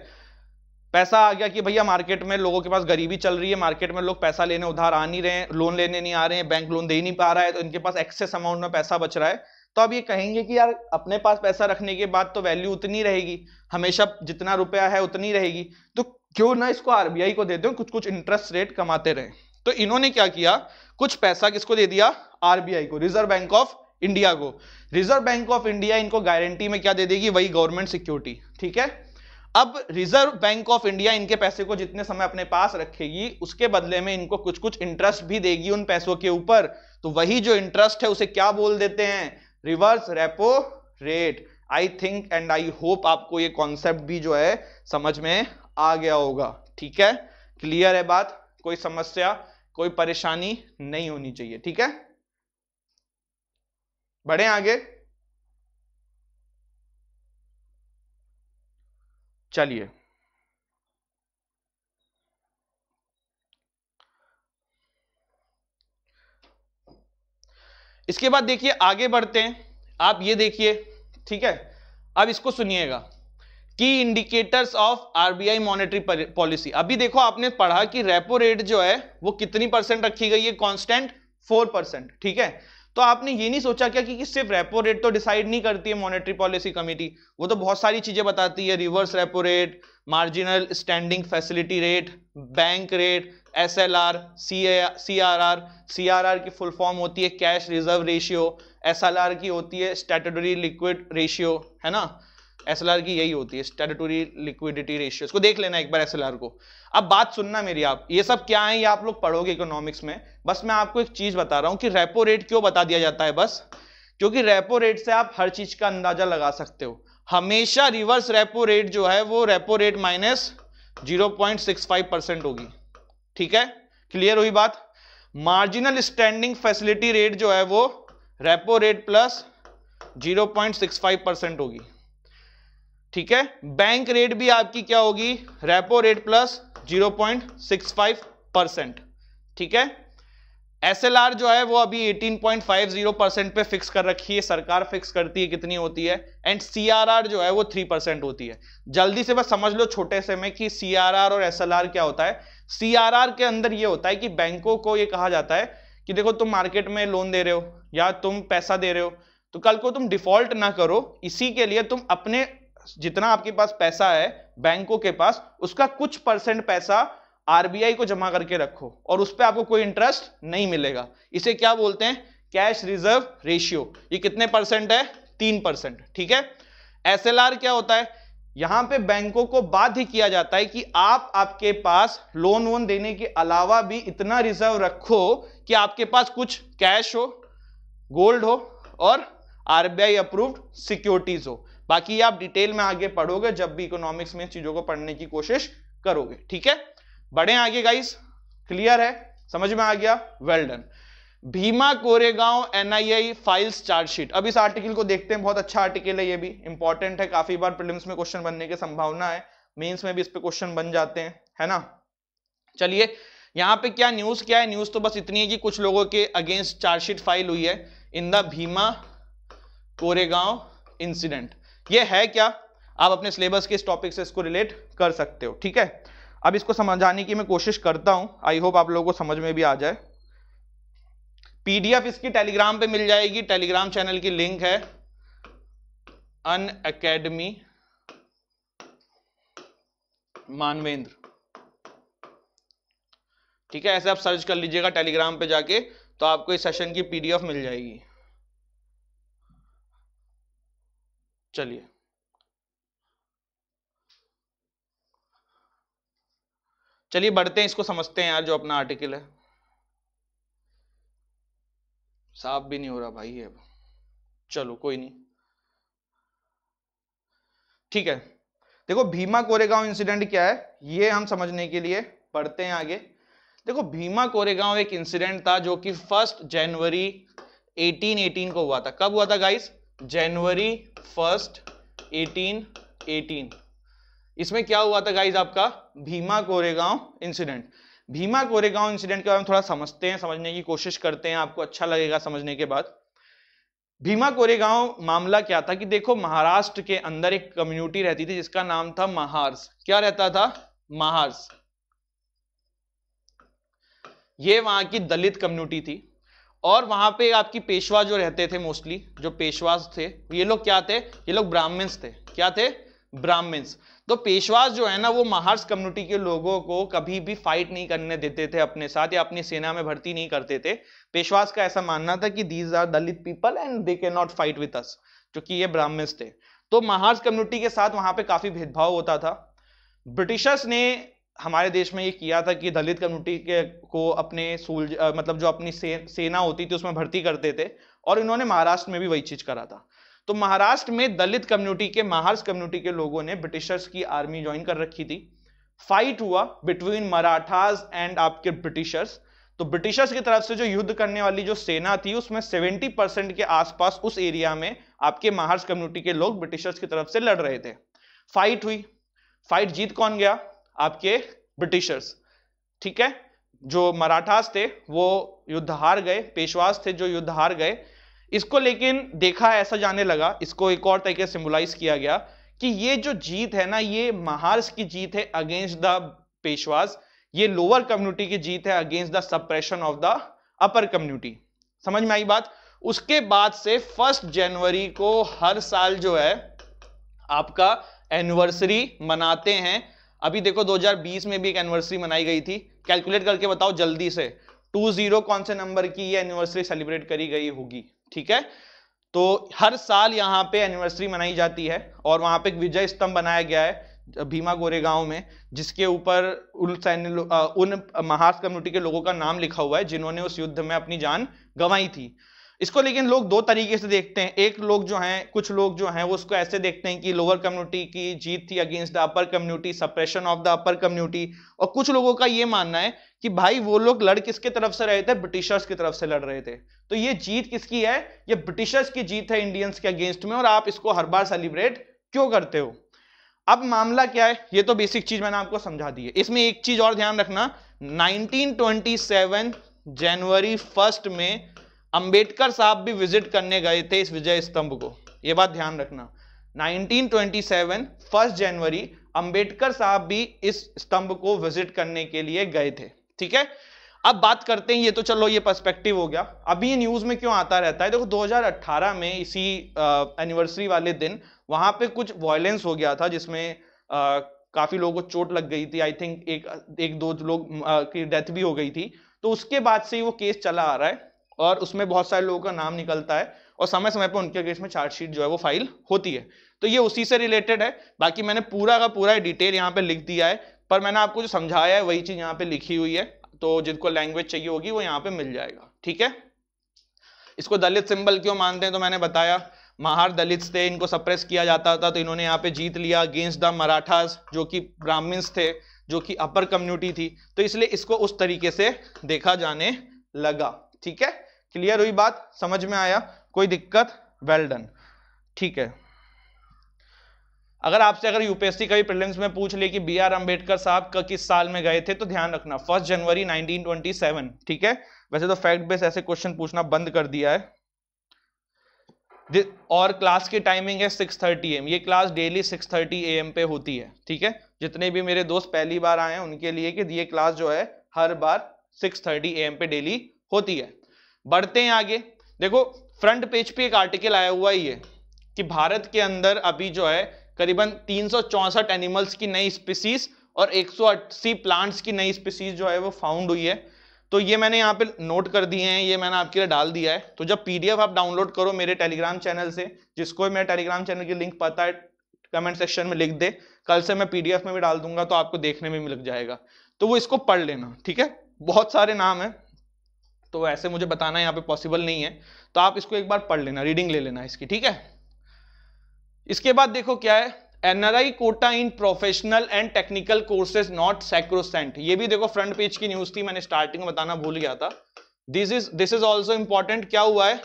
पैसा आ गया कि भैया मार्केट में लोगों के पास गरीबी चल रही है मार्केट में लोग पैसा लेने उधार आ नहीं रहे हैं लोन लेने नहीं आ रहे हैं बैंक लोन दे नहीं पा रहा है तो इनके पास एक्सेस अमाउंट में पैसा बच रहा है तो अब ये कहेंगे कि यार अपने पास पैसा रखने के बाद तो वैल्यू उतनी रहेगी हमेशा जितना रुपया है उतनी रहेगी तो क्यों ना इसको आरबीआई को दे दो कुछ कुछ इंटरेस्ट रेट कमाते रहे तो इन्होंने क्या किया कुछ पैसा किसको दे दिया आरबीआई को रिजर्व बैंक ऑफ इंडिया को रिजर्व बैंक ऑफ इंडिया इनको गारंटी में क्या दे देगी वही गवर्नमेंट सिक्योरिटी ठीक है अब रिजर्व बैंक ऑफ इंडिया इनके पैसे को जितने समय अपने पास रखेगी उसके बदले में इनको कुछ कुछ इंटरेस्ट भी देगी उन पैसों के ऊपर तो वही जो इंटरेस्ट है उसे क्या बोल देते हैं reverse repo rate I think and I hope आपको ये कॉन्सेप्ट भी जो है समझ में आ गया होगा ठीक है क्लियर है बात कोई समस्या कोई परेशानी नहीं होनी चाहिए ठीक है बढ़े आगे चलिए इसके बाद देखिए आगे बढ़ते हैं आप ये देखिए ठीक है अब इसको सुनिएगा की indicators of RBI monetary policy अभी देखो आपने पढ़ा कि रेपो रेट जो है वो कितनी परसेंट रखी गई है कांस्टेंट फोर परसेंट ठीक है तो आपने ये नहीं सोचा क्या कि, कि सिर्फ रेपो रेट तो डिसाइड नहीं करती है मॉनेटरी पॉलिसी कमेटी वो तो बहुत सारी चीजें बताती है reverse repo rate marginal standing facility rate bank rate S L R C C R R C R R की फुल फॉर्म होती है cash reserve ratio S L R की होती है स्टेटरी लिक्विड रेशियो है ना एस की यही होती है स्टेटोरी लिक्विडिटी रेशियो इसको देख लेना एक बार एस को अब बात सुनना मेरी आप ये सब क्या है ये आप लोग पढ़ोगे इकोनॉमिक्स में बस मैं आपको एक चीज बता रहा हूँ कि रेपो रेट क्यों बता दिया जाता है बस क्योंकि रेपो रेट से आप हर चीज का अंदाजा लगा सकते हो हमेशा रिवर्स रेपो रेट जो है वो repo rate minus zero point six five percent होगी ठीक है क्लियर हुई बात मार्जिनल स्टैंडिंग फैसिलिटी रेट जो है वो repo rate plus zero point six five percent होगी ठीक है बैंक रेट भी आपकी क्या होगी रेपो रेट प्लस 0.65 परसेंट ठीक है एसएलआर जो है वो अभी 18.50 परसेंट पे फिक्स कर रखी है सरकार फिक्स करती है कितनी होती है एंड सीआरआर जो है वो 3 परसेंट होती है जल्दी से बस समझ लो छोटे से में कि सीआरआर और एसएलआर क्या होता है सीआरआर के अंदर ये होता है कि बैंकों को ये कहा जाता है कि देखो तुम मार्केट में लोन दे रहे हो या तुम पैसा दे रहे हो तो कल को तुम डिफॉल्ट ना करो इसी के लिए तुम अपने जितना आपके पास पैसा है बैंकों के पास उसका कुछ परसेंट पैसा आरबीआई को जमा करके रखो और उस पर आपको कोई इंटरेस्ट नहीं मिलेगा इसे क्या बोलते हैं कैश रिजर्व रेशियो ये कितने परसेंट है तीन परसेंट ठीक है एसएलआर क्या होता है यहां पे बैंकों को बाध्य किया जाता है कि आप आपके पास लोन वोन देने के अलावा भी इतना रिजर्व रखो कि आपके पास कुछ कैश हो गोल्ड हो और आरबीआई अप्रूव्ड सिक्योरिटीज हो बाकी आप डिटेल में आगे पढ़ोगे जब भी इकोनॉमिक्स में चीजों को पढ़ने की कोशिश करोगे ठीक है बढ़े आगे गाइस क्लियर है समझ में आ गया well done Bhima Koregaon NII files chargesheet अब इस आर्टिकल को देखते हैं बहुत अच्छा आर्टिकल है ये भी इंपॉर्टेंट है काफी बार प्रिलिम्स में क्वेश्चन बनने की संभावना है मेंस में भी इस पे क्वेश्चन बन जाते हैं है ना चलिए यहाँ पे क्या न्यूज क्या है न्यूज तो बस इतनी है कि कुछ लोगों के अगेंस्ट चार्जशीट फाइल हुई है in the Bhima Koregaon incident ये है क्या आप अपने सिलेबस के इस टॉपिक से इसको रिलेट कर सकते हो ठीक है अब इसको समझाने की मैं कोशिश करता हूं आई होप आप लोगों को समझ में भी आ जाए पीडीएफ इसकी टेलीग्राम पे मिल जाएगी टेलीग्राम चैनल की लिंक है अन अकेडमी मानवेंद्र ठीक है ऐसे आप सर्च कर लीजिएगा टेलीग्राम पे जाके तो आपको इस सेशन की पीडीएफ मिल जाएगी चलिए चलिए बढ़ते हैं इसको समझते हैं यार जो अपना आर्टिकल है साफ भी नहीं हो रहा भाई अब चलो कोई नहीं ठीक है देखो भीमा कोरेगांव इंसिडेंट क्या है ये हम समझने के लिए पढ़ते हैं आगे देखो भीमा कोरेगांव एक इंसिडेंट था जो कि फर्स्ट जनवरी 1818 को हुआ था कब हुआ था guys January first eighteen eighteen इसमें क्या हुआ था गाइज आपका भीमा कोरेगांव इंसिडेंट भीमा कोरेगांव इंसिडेंट के बारे में थोड़ा समझते हैं समझने की कोशिश करते हैं आपको अच्छा लगेगा समझने के बाद भीमा कोरेगांव मामला क्या था कि देखो महाराष्ट्र के अंदर एक कम्युनिटी रहती थी जिसका नाम था महार्स क्या रहता था महार्स ये वहां की दलित कम्युनिटी थी और वहां पे आपकी पेशवा जो रहते थे मोस्टली जो पेशवास थे ये लोग क्या थे ये लोग ब्राह्मण्स थे क्या थे ब्राह्मण्स तो पेशवास जो है ना वो महार्स कम्युनिटी के लोगों को कभी भी फाइट नहीं करने देते थे अपने साथ या अपनी सेना में भर्ती नहीं करते थे पेशवास का ऐसा मानना था कि these are Dalit people and they can not fight with us क्योंकि ये ब्राह्मण्स थे तो महार्स कम्युनिटी के साथ वहां पे काफी भेदभाव होता था ब्रिटिशर्स ने हमारे देश में ये किया था कि दलित कम्युनिटी के को अपने सूल मतलब जो अपनी से, सेना होती थी उसमें भर्ती करते थे और इन्होंने महाराष्ट्र में भी वही चीज करा था तो महाराष्ट्र में दलित कम्युनिटी के महार्स कम्युनिटी के लोगों ने ब्रिटिशर्स की आर्मी ज्वाइन कर रखी थी फाइट हुआ बिटवीन मराठास एंड आपके ब्रिटिशर्स तो ब्रिटिशर्स की तरफ से जो युद्ध करने वाली जो सेना थी उसमें 70 परसेंट के आसपास उस एरिया में आपके महार्स कम्युनिटी के लोग ब्रिटिशर्स की तरफ से लड़ रहे थे फाइट हुई फाइट जीत कौन गया आपके ब्रिटिशर्स ठीक है जो मराठास थे वो युद्ध हार गए पेशवास थे जो युद्ध हार गए इसको लेकिन देखा ऐसा जाने लगा इसको एक और तरीके से सिमुलाइज किया गया कि ये जो जीत है ना ये महार्स की जीत है अगेंस्ट द पेशवास ये लोअर कम्युनिटी की जीत है against the suppression of the upper community समझ में आई बात उसके बाद से फर्स्ट जनवरी को हर साल जो है आपका एनिवर्सरी मनाते हैं अभी देखो 2020 में भी एक एनिवर्सरी मनाई गई थी कैलकुलेट करके बताओ जल्दी से टू जीरो कौन से नंबर की ये एनिवर्सरी सेलिब्रेट करी गई होगी ठीक है तो हर साल यहाँ पे एनिवर्सरी मनाई जाती है और वहाँ पे एक विजय स्तंभ बनाया गया है भीमा गोरेगांव में जिसके ऊपर उन सैन्य उन महाराष्ट्र कम्युनिटी के लोगों का नाम लिखा हुआ है जिन्होंने उस युद्ध में अपनी जान गंवाई थी इसको लेकिन लोग दो तरीके से देखते हैं एक लोग जो हैं कुछ लोग जो हैं वो उसको ऐसे देखते हैं कि लोअर कम्युनिटी की जीत थी against the upper community suppression of the upper community और कुछ लोगों का ये मानना है कि भाई वो लोग लड़ किसके तरफ से रहे थे ब्रिटिशर्स की तरफ से लड़ रहे थे तो ये जीत किसकी है ये ब्रिटिशर्स की जीत है इंडियंस के अगेंस्ट में और आप इसको हर बार सेलिब्रेट क्यों करते हो अब मामला क्या है ये तो बेसिक चीज मैंने आपको समझा दी है इसमें एक चीज और ध्यान रखना 1927 जनवरी फर्स्ट में अंबेडकर साहब भी विजिट करने गए थे इस विजय स्तंभ को यह बात ध्यान रखना 1927 फर्स्ट जनवरी अंबेडकर साहब भी इस स्तंभ को विजिट करने के लिए गए थे ठीक है अब बात करते हैं ये तो चलो ये पर्सपेक्टिव हो गया अभी ये न्यूज में क्यों आता रहता है देखो 2018 में इसी एनिवर्सरी वाले दिन वहां पे कुछ वॉयलेंस हो गया था जिसमें आ, काफी लोगों को चोट लग गई थी आई थिंक एक एक दो लोग की डेथ भी हो गई थी तो उसके बाद से ही वो केस चला आ रहा है और उसमें बहुत सारे लोगों का नाम निकलता है और समय समय पर उनके अगेंस्ट में चार्जशीट जो है वो फाइल होती है तो ये उसी से रिलेटेड है बाकी मैंने पूरा का पूरा डिटेल यहाँ पे लिख दिया है पर मैंने आपको जो समझाया है वही चीज़ यहाँ पे लिखी हुई है तो जिनको लैंग्वेज चाहिए होगी वो यहाँ पे मिल जाएगा ठीक है इसको दलित सिंबल क्यों मानते हैं तो मैंने बताया महार दलित थे इनको सप्रेस किया जाता था तो इन्होंने यहाँ पे जीत लिया अगेंस्ट द मराठास जो कि ब्राह्मण्स थे जो कि अपर कम्युनिटी थी तो इसलिए इसको उस तरीके से देखा जाने लगा ठीक है क्लियर हुई बात समझ में आया कोई दिक्कत वेल डन ठीक है अगर आपसे अगर यूपीएससी का भी प्रिलिम्स में पूछ ले कि बी आर अम्बेडकर साहब का किस साल में गए थे तो ध्यान रखना फर्स्ट जनवरी 1927 ठीक है वैसे तो फैक्ट बेस ऐसे क्वेश्चन पूछना बंद कर दिया है और क्लास की टाइमिंग है 6:30 थर्टी एम ये क्लास डेली 6:30 थर्टी एम पे होती है ठीक है जितने भी मेरे दोस्त पहली बार आए हैं उनके लिए कि ये क्लास जो है हर बार 6:30 थर्टी एम पे डेली होती है बढ़ते हैं आगे देखो फ्रंट पेज पे एक आर्टिकल आया हुआ है कि भारत के अंदर अभी जो है करीबन तीन एनिमल्स की नई स्पीसीज और 180 प्लांट्स की नई स्पीसीज जो है वो फाउंड हुई है तो ये मैंने यहाँ पे नोट कर दिए हैं ये मैंने आपके लिए डाल दिया है तो जब पीडीएफ आप डाउनलोड करो मेरे टेलीग्राम चैनल से जिसको मेरे टेलीग्राम चैनल की लिंक पता है कमेंट सेक्शन में लिख दे कल से मैं पीडीएफ में भी डाल दूंगा तो आपको देखने में भी लग जाएगा तो वो इसको पढ़ लेना ठीक है बहुत सारे नाम है तो ऐसे मुझे बताना यहाँ पे पॉसिबल नहीं है तो आप इसको एक बार पढ़ लेना रीडिंग ले लेना इसकी ठीक है इसके बाद देखो क्या है NRI quota in professional and technical courses not sacrosanct ये भी देखो फ्रंट पेज की न्यूज थी मैंने स्टार्टिंग में बताना भूल गया था this is this is also important क्या हुआ है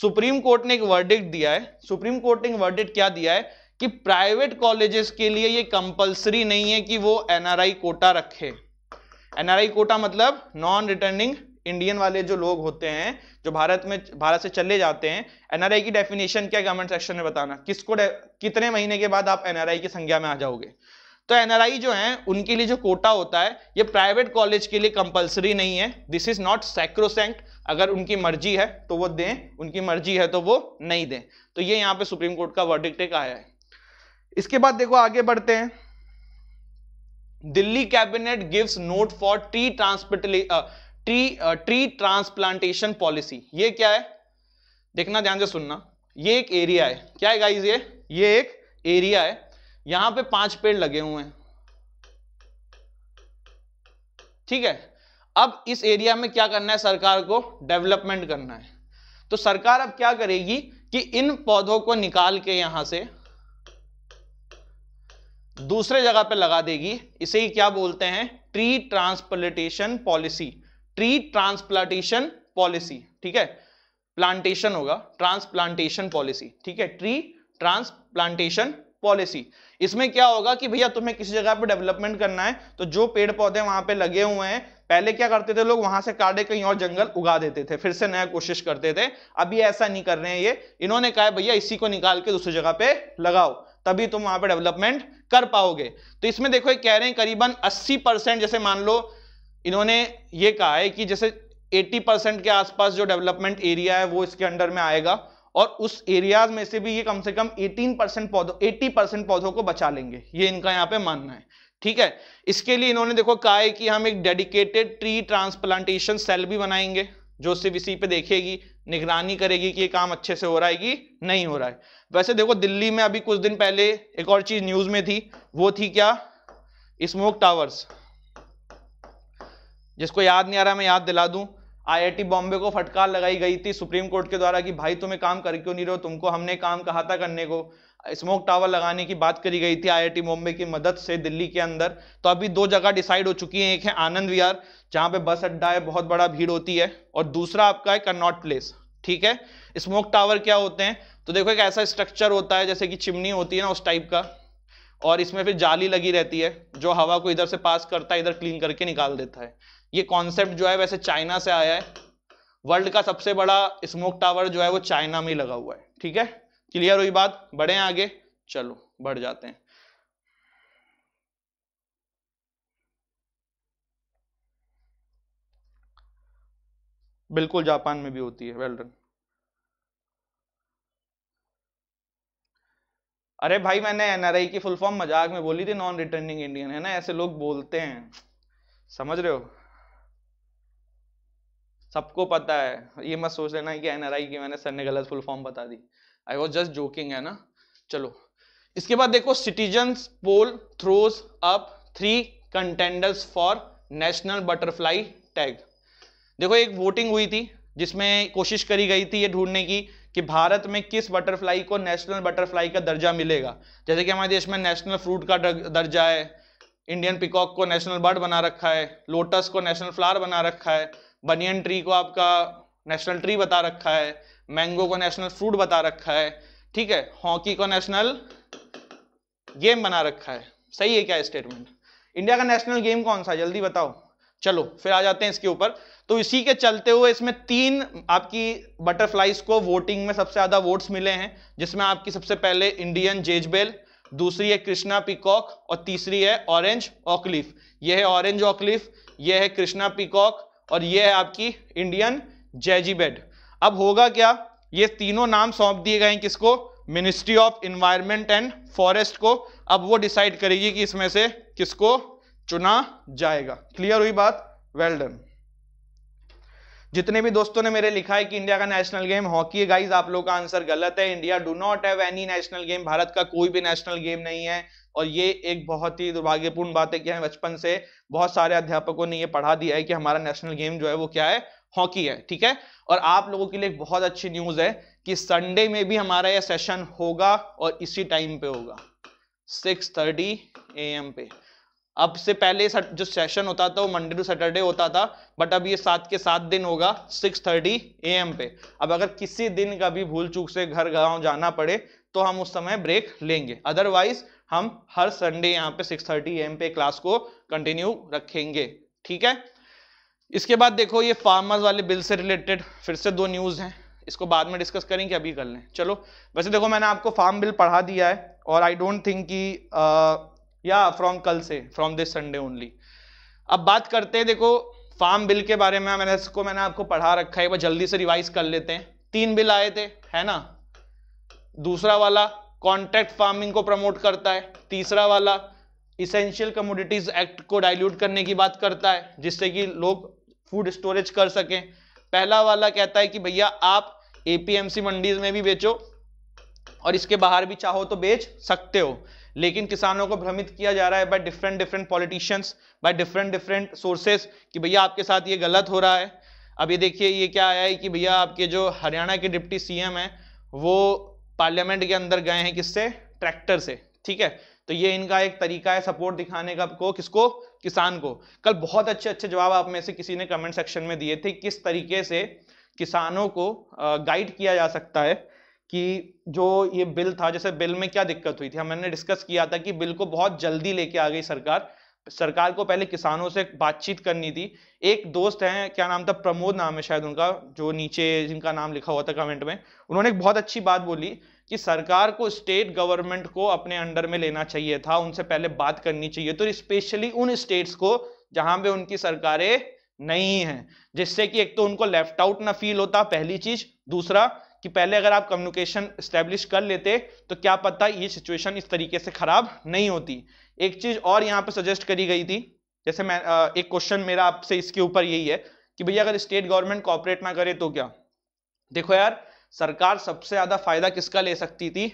सुप्रीम कोर्ट ने एक वर्डिक्ट दिया है सुप्रीम कोर्ट ने एक वर्डिक्ट क्या दिया है कि प्राइवेट कॉलेजेस के लिए ये कंपलसरी नहीं है कि वो एनआरआई कोटा रखे एनआरआई कोटा मतलब नॉन रिटर्निंग इंडियन वाले जो लोग होते हैं जो भारत में भारत से चले जाते हैं एनआरआई की डेफिनेशन क्या कमेंट सेक्शन में बताना किसको कितने महीने के बाद आप एनआरआई की संख्या में आ जाओगे तो एनआरआई जो है उनके लिए जो कोटा होता है ये प्राइवेट कॉलेज के लिए कंपलसरी नहीं है दिस इज नॉट सैक्रोसेंट अगर उनकी मर्जी है तो वो दें उनकी मर्जी है तो वो नहीं दें तो ये यहाँ पे सुप्रीम कोर्ट का वर्डिक्ट एक आया है इसके बाद देखो आगे बढ़ते हैं Delhi cabinet gives nod for T transportation tree tree transplantation policy ये क्या है देखना ध्यान से सुनना ये एक एरिया है क्या है गाइज ये ये एक एरिया है यहां पे पांच पेड़ लगे हुए हैं ठीक है अब इस एरिया में क्या करना है सरकार को डेवलपमेंट करना है तो सरकार अब क्या करेगी कि इन पौधों को निकाल के यहां से दूसरे जगह पे लगा देगी इसे ही क्या बोलते हैं tree transplantation policy tree transplantation policy ठीक है प्लांटेशन होगा ट्रांसप्लांटेशन पॉलिसी ठीक है ट्री ट्रांसप्लांटेशन पॉलिसी इसमें क्या होगा कि भैया तुम्हें किसी जगह पे डेवलपमेंट करना है तो जो पेड़ पौधे वहां पे लगे हुए हैं पहले क्या करते थे लोग वहां से काटे कहीं और जंगल उगा देते थे फिर से नया कोशिश करते थे अभी ऐसा नहीं कर रहे हैं ये इन्होंने कहा भैया इसी को निकाल के दूसरी जगह पे लगाओ तभी तुम वहां पे डेवलपमेंट कर पाओगे तो इसमें देखो कह रहे हैं करीबन 80 परसेंट जैसे मान लो इन्होंने ये कहा है कि जैसे 80 परसेंट के आसपास जो डेवलपमेंट एरिया है वो इसके अंडर में आएगा और उस एरियाज में से भी ये कम से कम 18 परसेंट पौधों 80 परसेंट पौधों को बचा लेंगे ये इनका यहाँ पे मानना है ठीक है इसके लिए इन्होंने देखो कहा है कि हम एक डेडिकेटेड ट्री ट्रांसप्लांटेशन सेल भी बनाएंगे जो सिर्फ इसी पे देखेगी निगरानी करेगी कि ये काम अच्छे से हो रहा है कि नहीं हो रहा है वैसे देखो दिल्ली में अभी कुछ दिन पहले एक और चीज न्यूज में थी वो थी क्या स्मोक टावर्स जिसको याद नहीं आ रहा मैं याद दिला दूं आईआईटी बॉम्बे को फटकार लगाई गई थी सुप्रीम कोर्ट के द्वारा कि भाई तुम्हें काम कर क्यों नहीं रहो तुमको हमने काम कहा था करने को स्मोक टावर लगाने की बात करी गई थी आईआईटी बॉम्बे की मदद से दिल्ली के अंदर तो अभी दो जगह डिसाइड हो चुकी है एक है आनंद विहार जहां पे बस अड्डा है बहुत बड़ा भीड़ होती है और दूसरा आपका है कन्नॉट प्लेस ठीक है स्मोक टावर क्या होते हैं तो देखो एक ऐसा स्ट्रक्चर होता है जैसे कि चिमनी होती है ना उस टाइप का और इसमें फिर जाली लगी रहती है जो हवा को इधर से पास करता है इधर क्लीन करके निकाल देता है ये कॉन्सेप्ट जो है वैसे चाइना से आया है वर्ल्ड का सबसे बड़ा स्मोक टावर जो है वो चाइना में लगा हुआ है ठीक है क्लियर हुई बात बढ़े आगे चलो बढ़ जाते हैं बिल्कुल जापान में भी होती है वेल डन अरे भाई मैंने एनआरआई की फुल फॉर्म मजाक में बोली थी नॉन रिटर्निंग इंडियन है ना ऐसे लोग बोलते हैं समझ रहे हो सबको पता है ये मत सोच लेना कि एनआरआई की मैंने सर ने गलत फुल फॉर्म बता दी आई वॉज जस्ट जोकिंग है ना चलो इसके बाद देखो citizen poll throws up three contenders for national butterfly tag देखो एक वोटिंग हुई थी जिसमें कोशिश करी गई थी ये ढूंढने की कि भारत में किस बटरफ्लाई को नेशनल बटरफ्लाई का दर्जा मिलेगा जैसे कि हमारे देश में नेशनल फ्रूट का दर्जा है इंडियन पिकॉक को नेशनल बर्ड बना रखा है लोटस को नेशनल फ्लावर बना रखा है बनियन ट्री को आपका नेशनल ट्री बता रखा है मैंगो को नेशनल फ्रूट बता रखा है ठीक है हॉकी को नेशनल गेम बना रखा है सही है क्या स्टेटमेंट इंडिया का नेशनल गेम कौन सा जल्दी बताओ चलो फिर आ जाते हैं इसके ऊपर तो इसी के चलते हुए इसमें तीन आपकी बटरफ्लाइज को वोटिंग में सबसे ज्यादा वोट्स मिले हैं जिसमें आपकी सबसे पहले इंडियन जेजबेल दूसरी है कृष्णा पिकॉक और तीसरी है ऑरेंज ऑकलिफ यह है ऑरेंज ऑकलिफ यह है कृष्णा पिकॉक और ये है आपकी इंडियन बेड अब होगा क्या ये तीनों नाम सौंप दिए गए किसको ministry of environment and forest को अब वो डिसाइड करेगी कि इसमें से किसको चुना जाएगा क्लियर हुई बात वेल डन जितने भी दोस्तों ने मेरे लिखा है कि इंडिया का नेशनल गेम हॉकी है गाइज आप लोग का आंसर गलत है India do not have any national game Bharat का कोई भी नेशनल गेम नहीं है और ये एक बहुत ही दुर्भाग्यपूर्ण बात है कि हमें बचपन से बहुत सारे अध्यापकों ने ये पढ़ा दिया है कि हमारा नेशनल गेम जो है वो क्या है हॉकी है ठीक है और आप लोगों के लिए एक बहुत अच्छी न्यूज है कि संडे में भी हमारा यह सेशन होगा और इसी टाइम पे होगा सिक्स थर्टी ए एम पे अब से पहले जो सेशन होता था वो मंडे टू सैटरडे होता था बट अब ये सात के सात दिन होगा सिक्स थर्टी ए एम पे अब अगर किसी दिन का भी भूल चूक से घर गांव जाना पड़े तो हम उस समय ब्रेक लेंगे अदरवाइज हम हर संडे यहाँ पे 6:30 थर्टी एम पे क्लास को कंटिन्यू रखेंगे ठीक है इसके बाद देखो ये फार्मर्स वाले बिल से रिलेटेड फिर से दो न्यूज़ हैं इसको बाद में डिस्कस करेंगे अभी कर लें चलो वैसे देखो मैंने आपको फार्म बिल पढ़ा दिया है और आई डोंट थिंक कि या फ्रॉम कल से फ्रॉम दिस संडे ओनली अब बात करते हैं देखो फार्म बिल के बारे में मैंने इसको मैंने आपको पढ़ा रखा है वो जल्दी से रिवाइज कर लेते हैं तीन बिल आए थे है ना दूसरा वाला कॉन्ट्रैक्ट फार्मिंग को प्रमोट करता है तीसरा वाला इसेंशियल कमोडिटीज एक्ट को डाइल्यूट करने की बात करता है जिससे कि लोग फूड स्टोरेज कर सकें पहला वाला कहता है कि भैया आप एपीएमसी मंडीज में भी बेचो और इसके बाहर भी चाहो तो बेच सकते हो लेकिन किसानों को भ्रमित किया जा रहा है by different different politicians by different different sources कि भैया आपके साथ ये गलत हो रहा है अब ये देखिए ये क्या आया है कि भैया आपके जो हरियाणा के डिप्टी सीएम हैं वो पार्लियामेंट के अंदर गए हैं किससे ट्रैक्टर से ठीक है तो ये इनका एक तरीका है सपोर्ट दिखाने का को किसको किसान को कल बहुत अच्छे अच्छे जवाब आप में से किसी ने कमेंट सेक्शन में दिए थे किस तरीके से किसानों को गाइड किया जा सकता है कि जो ये बिल था जैसे बिल में क्या दिक्कत हुई थी हमने डिस्कस किया था कि बिल को बहुत जल्दी लेके आ गई सरकार सरकार को पहले किसानों से बातचीत करनी थी एक दोस्त है क्या नाम था प्रमोद नाम है शायद उनका जो नीचे जिनका नाम लिखा हुआ था कमेंट में उन्होंने एक बहुत अच्छी बात बोली कि सरकार को स्टेट गवर्नमेंट को अपने अंडर में लेना चाहिए था उनसे पहले बात करनी चाहिए तो स्पेशली उन स्टेट्स को जहां पे उनकी सरकारें नहीं है जिससे कि एक तो उनको लेफ्ट आउट ना फील होता पहली चीज दूसरा कि पहले अगर आप कम्युनिकेशन स्टैब्लिश कर लेते तो क्या पता ये सिचुएशन इस तरीके से ख़राब नहीं होती एक चीज़ और यहाँ पर सजेस्ट करी गई थी जैसे मैं एक क्वेश्चन मेरा आपसे इसके ऊपर यही है कि भैया अगर स्टेट गवर्नमेंट कॉपरेट ना करे तो क्या देखो यार सरकार सबसे ज़्यादा फायदा किसका ले सकती थी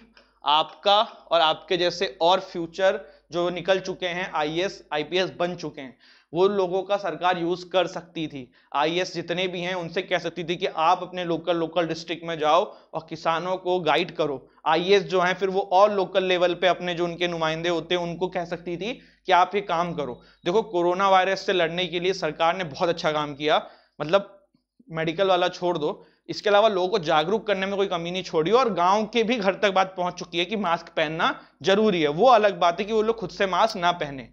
आपका और आपके जैसे और फ्यूचर जो निकल चुके हैं आईएएस आईपीएस बन चुके हैं वो लोगों का सरकार यूज़ कर सकती थी आई जितने भी हैं उनसे कह सकती थी कि आप अपने लोकल लोकल डिस्ट्रिक्ट में जाओ और किसानों को गाइड करो आई जो है फिर वो और लोकल लेवल पे अपने जो उनके नुमाइंदे होते हैं उनको कह सकती थी कि आप ये काम करो देखो कोरोना वायरस से लड़ने के लिए सरकार ने बहुत अच्छा काम किया मतलब मेडिकल वाला छोड़ दो इसके अलावा लोगों को जागरूक करने में कोई कमी नहीं छोड़ी और गांव के भी घर तक बात पहुंच चुकी है कि मास्क पहनना जरूरी है वो अलग बात है कि वो लोग खुद से मास्क ना पहने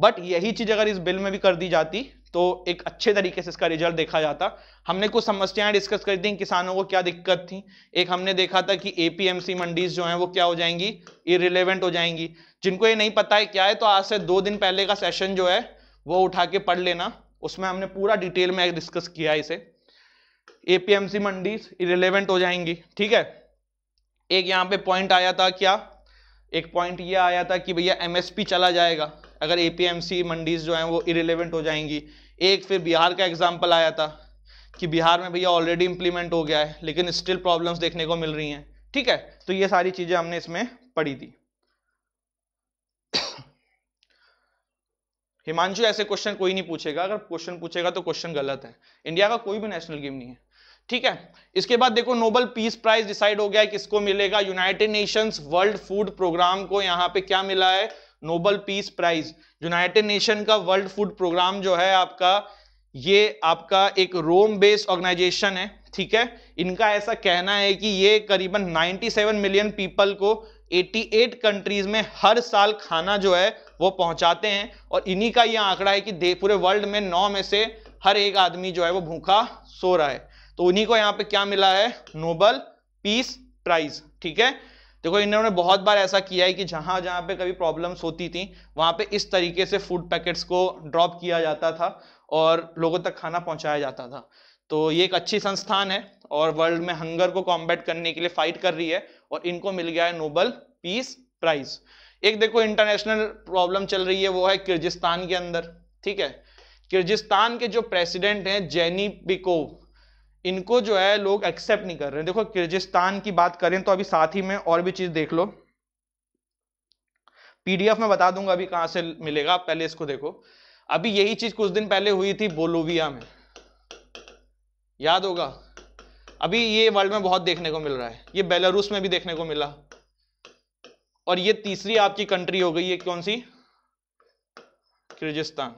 बट यही चीज अगर इस बिल में भी कर दी जाती तो एक अच्छे तरीके से इसका रिजल्ट देखा जाता हमने कुछ समस्याएं डिस्कस कर दी किसानों को क्या दिक्कत थी एक हमने देखा था कि एपीएमसी मंडीज जो हैं वो क्या हो जाएंगी इरिलेवेंट हो जाएंगी जिनको ये नहीं पता है क्या है तो आज से दो दिन पहले का सेशन जो है वो उठा के पढ़ लेना उसमें हमने पूरा डिटेल में डिस्कस किया इसे एपीएमसी मंडीज इरिलेवेंट हो जाएंगी ठीक है एक यहाँ पे पॉइंट आया था क्या एक पॉइंट ये आया था कि भैया एमएसपी चला जाएगा अगर एपीएमसी मंडीज जो हैं वो इरेलीवेंट हो जाएंगी एक फिर बिहार का एग्जाम्पल आया था कि बिहार में भैया ऑलरेडी इम्प्लीमेंट हो गया है लेकिन स्टिल प्रॉब्लम्स देखने को मिल रही हैं ठीक है तो ये सारी चीज़ें हमने इसमें पढ़ी थी हिमांशु ऐसे क्वेश्चन कोई नहीं पूछेगा अगर क्वेश्चन पूछेगा तो क्वेश्चन गलत है इंडिया का कोई भी नेशनल गेम नहीं है ठीक है इसके बाद देखो नोबल पीस प्राइज डिसाइड हो गया है किसको मिलेगा United Nations world food programme को यहाँ पे क्या मिला है Nobel peace prize United Nation का वर्ल्ड फूड प्रोग्राम जो है आपका ये आपका एक रोम बेस्ड ऑर्गेनाइजेशन है ठीक है इनका ऐसा कहना है कि ये करीबन 97 मिलियन पीपल को 88 कंट्रीज में हर साल खाना जो है वो पहुंचाते हैं और इन्हीं का ये आंकड़ा है कि पूरे वर्ल्ड में नौ में से हर एक आदमी जो है वो भूखा सो रहा है तो उन्हीं को यहाँ पे क्या मिला है नोबल पीस प्राइज ठीक है देखो इन्होंने बहुत बार ऐसा किया है कि जहां जहाँ पे कभी प्रॉब्लम्स होती थी वहां पे इस तरीके से फूड पैकेट्स को ड्रॉप किया जाता था और लोगों तक खाना पहुँचाया जाता था तो ये एक अच्छी संस्थान है और वर्ल्ड में हंगर को कॉम्बैट करने के लिए फाइट कर रही है और इनको मिल गया है नोबल पीस प्राइज एक देखो इंटरनेशनल प्रॉब्लम चल रही है वो है किर्गिस्तान के अंदर ठीक है किर्गिस्तान के जो प्रेसिडेंट हैं जेनी बिकोव इनको जो है लोग एक्सेप्ट नहीं कर रहे हैं देखो किर्गिस्तान की बात करें तो अभी साथ ही में और भी चीज देख लो पीडीएफ में बता दूंगा अभी कहां से मिलेगा पहले इसको देखो अभी यही चीज कुछ दिन पहले हुई थी बोलोविया में याद होगा अभी ये वर्ल्ड में बहुत देखने को मिल रहा है ये बेलारूस में भी देखने को मिला और ये तीसरी आपकी कंट्री हो गई है कौन सी किर्गिस्तान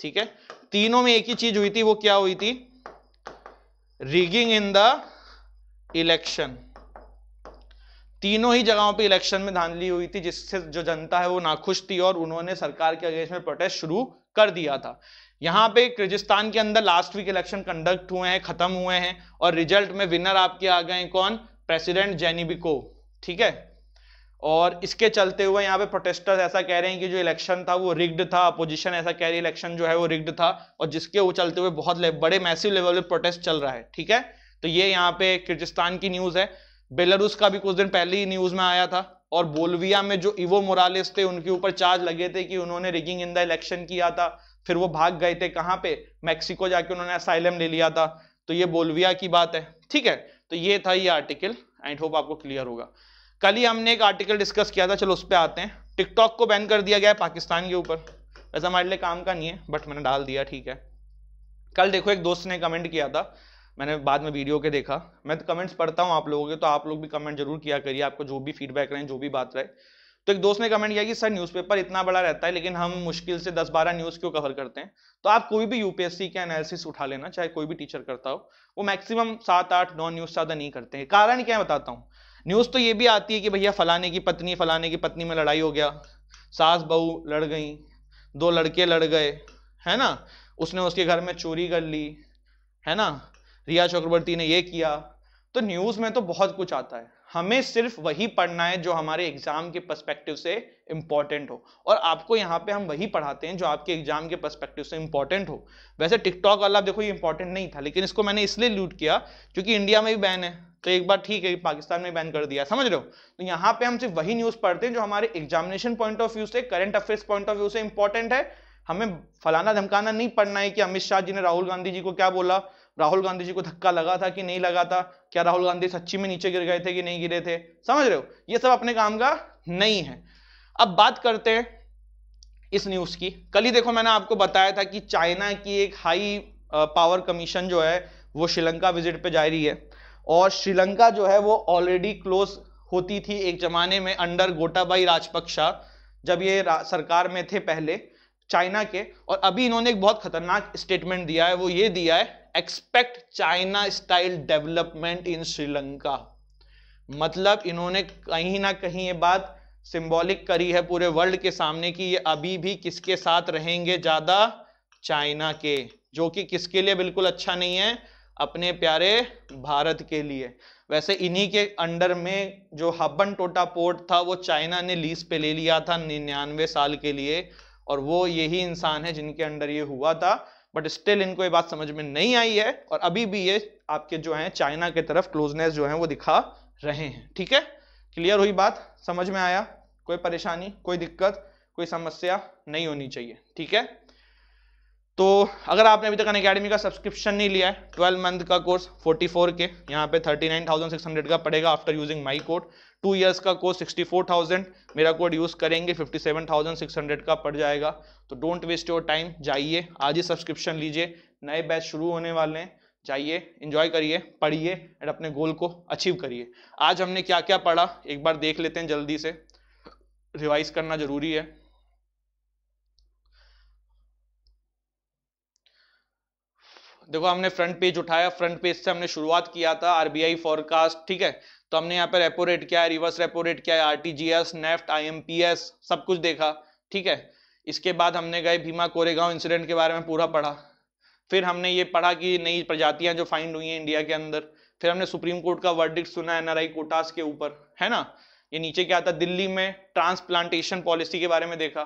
ठीक है तीनों में एक ही चीज हुई थी वो क्या हुई थी रिगिंग इन द इलेक्शन तीनों ही जगहों पे इलेक्शन में धांधली हुई थी जिससे जो जनता है वो नाखुश थी और उन्होंने सरकार के अगेंस्ट में प्रोटेस्ट शुरू कर दिया था यहाँ पे किर्गिस्तान के अंदर लास्ट वीक इलेक्शन कंडक्ट हुए हैं खत्म हुए हैं और रिजल्ट में विनर आपके आ गए कौन प्रेसिडेंट जेनिबिको ठीक है और इसके चलते हुए यहाँ पे प्रोटेस्टर्स ऐसा कह रहे हैं कि जो इलेक्शन था वो रिग्ड था अपोजिशन ऐसा कह रही इलेक्शन जो है वो रिग्ड था और जिसके वो चलते हुए बहुत बड़े मैसिव लेवल पे प्रोटेस्ट चल रहा है ठीक है तो ये यहाँ पे किर्गिस्तान की न्यूज है बेलारूस का भी कुछ दिन पहले ही न्यूज में आया था और बोलविया में जो इवो मोरालिस थे उनके ऊपर चार्ज लगे थे कि उन्होंने रिगिंग इन द इलेक्शन किया था फिर वो भाग गए थे कहाँ पे मैक्सिको जाके उन्होंने असाइलम ले लिया था तो ये बोलविया की बात है ठीक है तो ये था ये आर्टिकल आई होप आपको क्लियर होगा कल ही हमने एक आर्टिकल डिस्कस किया था चलो उस पर आते हैं टिकटॉक को बैन कर दिया गया है पाकिस्तान के ऊपर ऐसा हमारे लिए काम का नहीं है बट मैंने डाल दिया ठीक है कल देखो एक दोस्त ने कमेंट किया था मैंने बाद में वीडियो के देखा मैं तो कमेंट्स पढ़ता हूँ आप लोगों के तो आप लोग भी कमेंट जरूर किया करिए आपको जो भी फीडबैक रहे जो भी बात रहे तो एक दोस्त ने कमेंट किया कि सर न्यूज़पेपर इतना बड़ा रहता है लेकिन हम मुश्किल से 10-12 न्यूज़ क्यों कवर करते हैं तो आप कोई भी यूपीएससी के एनालिसिस उठा लेना चाहे कोई भी टीचर करता हो वो मैक्सिमम सात आठ नौ न्यूज़ ज़्यादा नहीं करते हैं कारण क्या बताता हूँ न्यूज तो ये भी आती है कि भैया फलाने की पत्नी फलाने की पत्नी में लड़ाई हो गया सास बहू लड़ गई दो लड़के लड़ गए है ना उसने उसके घर में चोरी कर ली है ना रिया चक्रवर्ती ने ये किया तो न्यूज में तो बहुत कुछ आता है हमें सिर्फ वही पढ़ना है जो हमारे एग्जाम के पर्सपेक्टिव से इंपॉर्टेंट हो और आपको यहाँ पे हम वही पढ़ाते हैं जो आपके एग्जाम के पर्सपेक्टिव से इंपॉर्टेंट हो वैसे टिकटॉक वाला देखो ये इंपॉर्टेंट नहीं था लेकिन इसको मैंने इसलिए लूट किया क्योंकि इंडिया में भी बैन है तो एक बार ठीक है पाकिस्तान में बैन कर दिया समझ रहे हो तो यहाँ पे हम सिर्फ वही न्यूज पढ़ते हैं जो हमारे एग्जामिनेशन पॉइंट ऑफ व्यू से current affairs point of view से इंपॉर्टेंट है हमें फलाना धमकाना नहीं पढ़ना है कि अमित शाह जी ने राहुल गांधी जी को क्या बोला राहुल गांधी जी को धक्का लगा था कि नहीं लगा था क्या राहुल गांधी सच्ची में नीचे गिर गए थे कि नहीं गिरे थे समझ रहे हो ये सब अपने काम का नहीं है अब बात करते हैं इस न्यूज की कल ही देखो मैंने आपको बताया था कि चाइना की एक हाई पावर कमीशन जो है वो श्रीलंका विजिट पे जा रही है और श्रीलंका जो है वो ऑलरेडी क्लोज होती थी एक जमाने में अंडर गोटाबाई राजपक्षा जब ये सरकार में थे पहले चाइना के और अभी इन्होंने एक बहुत खतरनाक स्टेटमेंट दिया है वो ये दिया है expect China style development in Sri Lanka मतलब इन्होंने कहीं ना कहीं ये बात सिंबॉलिक करी है पूरे वर्ल्ड के सामने कि ये अभी भी किसके साथ रहेंगे ज़्यादा चाइना के जो कि किसके लिए बिल्कुल अच्छा नहीं है अपने प्यारे भारत के लिए वैसे इन्हीं के अंडर में जो हब्बन टोटा पोर्ट था वो चाइना ने लीज पे ले लिया था निन्यानवे साल के लिए और वो यही इंसान है जिनके अंडर ये हुआ था बट स्टिल इनको ये बात समझ में नहीं आई है और अभी भी ये आपके जो है चाइना के तरफ क्लोजनेस जो है वो दिखा रहे हैं ठीक है क्लियर हुई बात समझ में आया कोई परेशानी कोई दिक्कत कोई समस्या नहीं होनी चाहिए ठीक है तो अगर आपने अभी तक अन अकेडमी का सब्सक्रिप्शन नहीं लिया है ट्वेल्व मंथ का कोर्स 44 के यहाँ पे 39,600 का पड़ेगा after using my code two years का कोर्स 64,000 मेरा कोड यूज़ करेंगे 57,600 का पड़ जाएगा तो डोंट वेस्ट योर टाइम जाइए आज ही सब्सक्रिप्शन लीजिए नए बैच शुरू होने वाले हैं जाइए इंजॉय करिए पढ़िए एंड अपने गोल को अचीव करिए आज हमने क्या क्या पढ़ा एक बार देख लेते हैं जल्दी से रिवाइज करना जरूरी है देखो हमने फ्रंट पेज उठाया फ्रंट पेज से हमने शुरुआत किया था आरबीआई फॉरकास्ट ठीक है तो हमने यहाँ पे रेपो रेट क्या है रिवर्स रेपो रेट क्या है आरटीजीएस नेफ्ट आईएमपीएस सब कुछ देखा ठीक है इसके बाद हमने गए भीमा कोरेगांव इंसिडेंट के बारे में पूरा पढ़ा फिर हमने ये पढ़ा कि नई प्रजातियां जो फाइंड हुई हैं इंडिया के अंदर फिर हमने सुप्रीम कोर्ट का वर्डिक्ट सुना आई कोटास के ऊपर है ना ये नीचे क्या था दिल्ली में ट्रांसप्लांटेशन पॉलिसी के बारे में देखा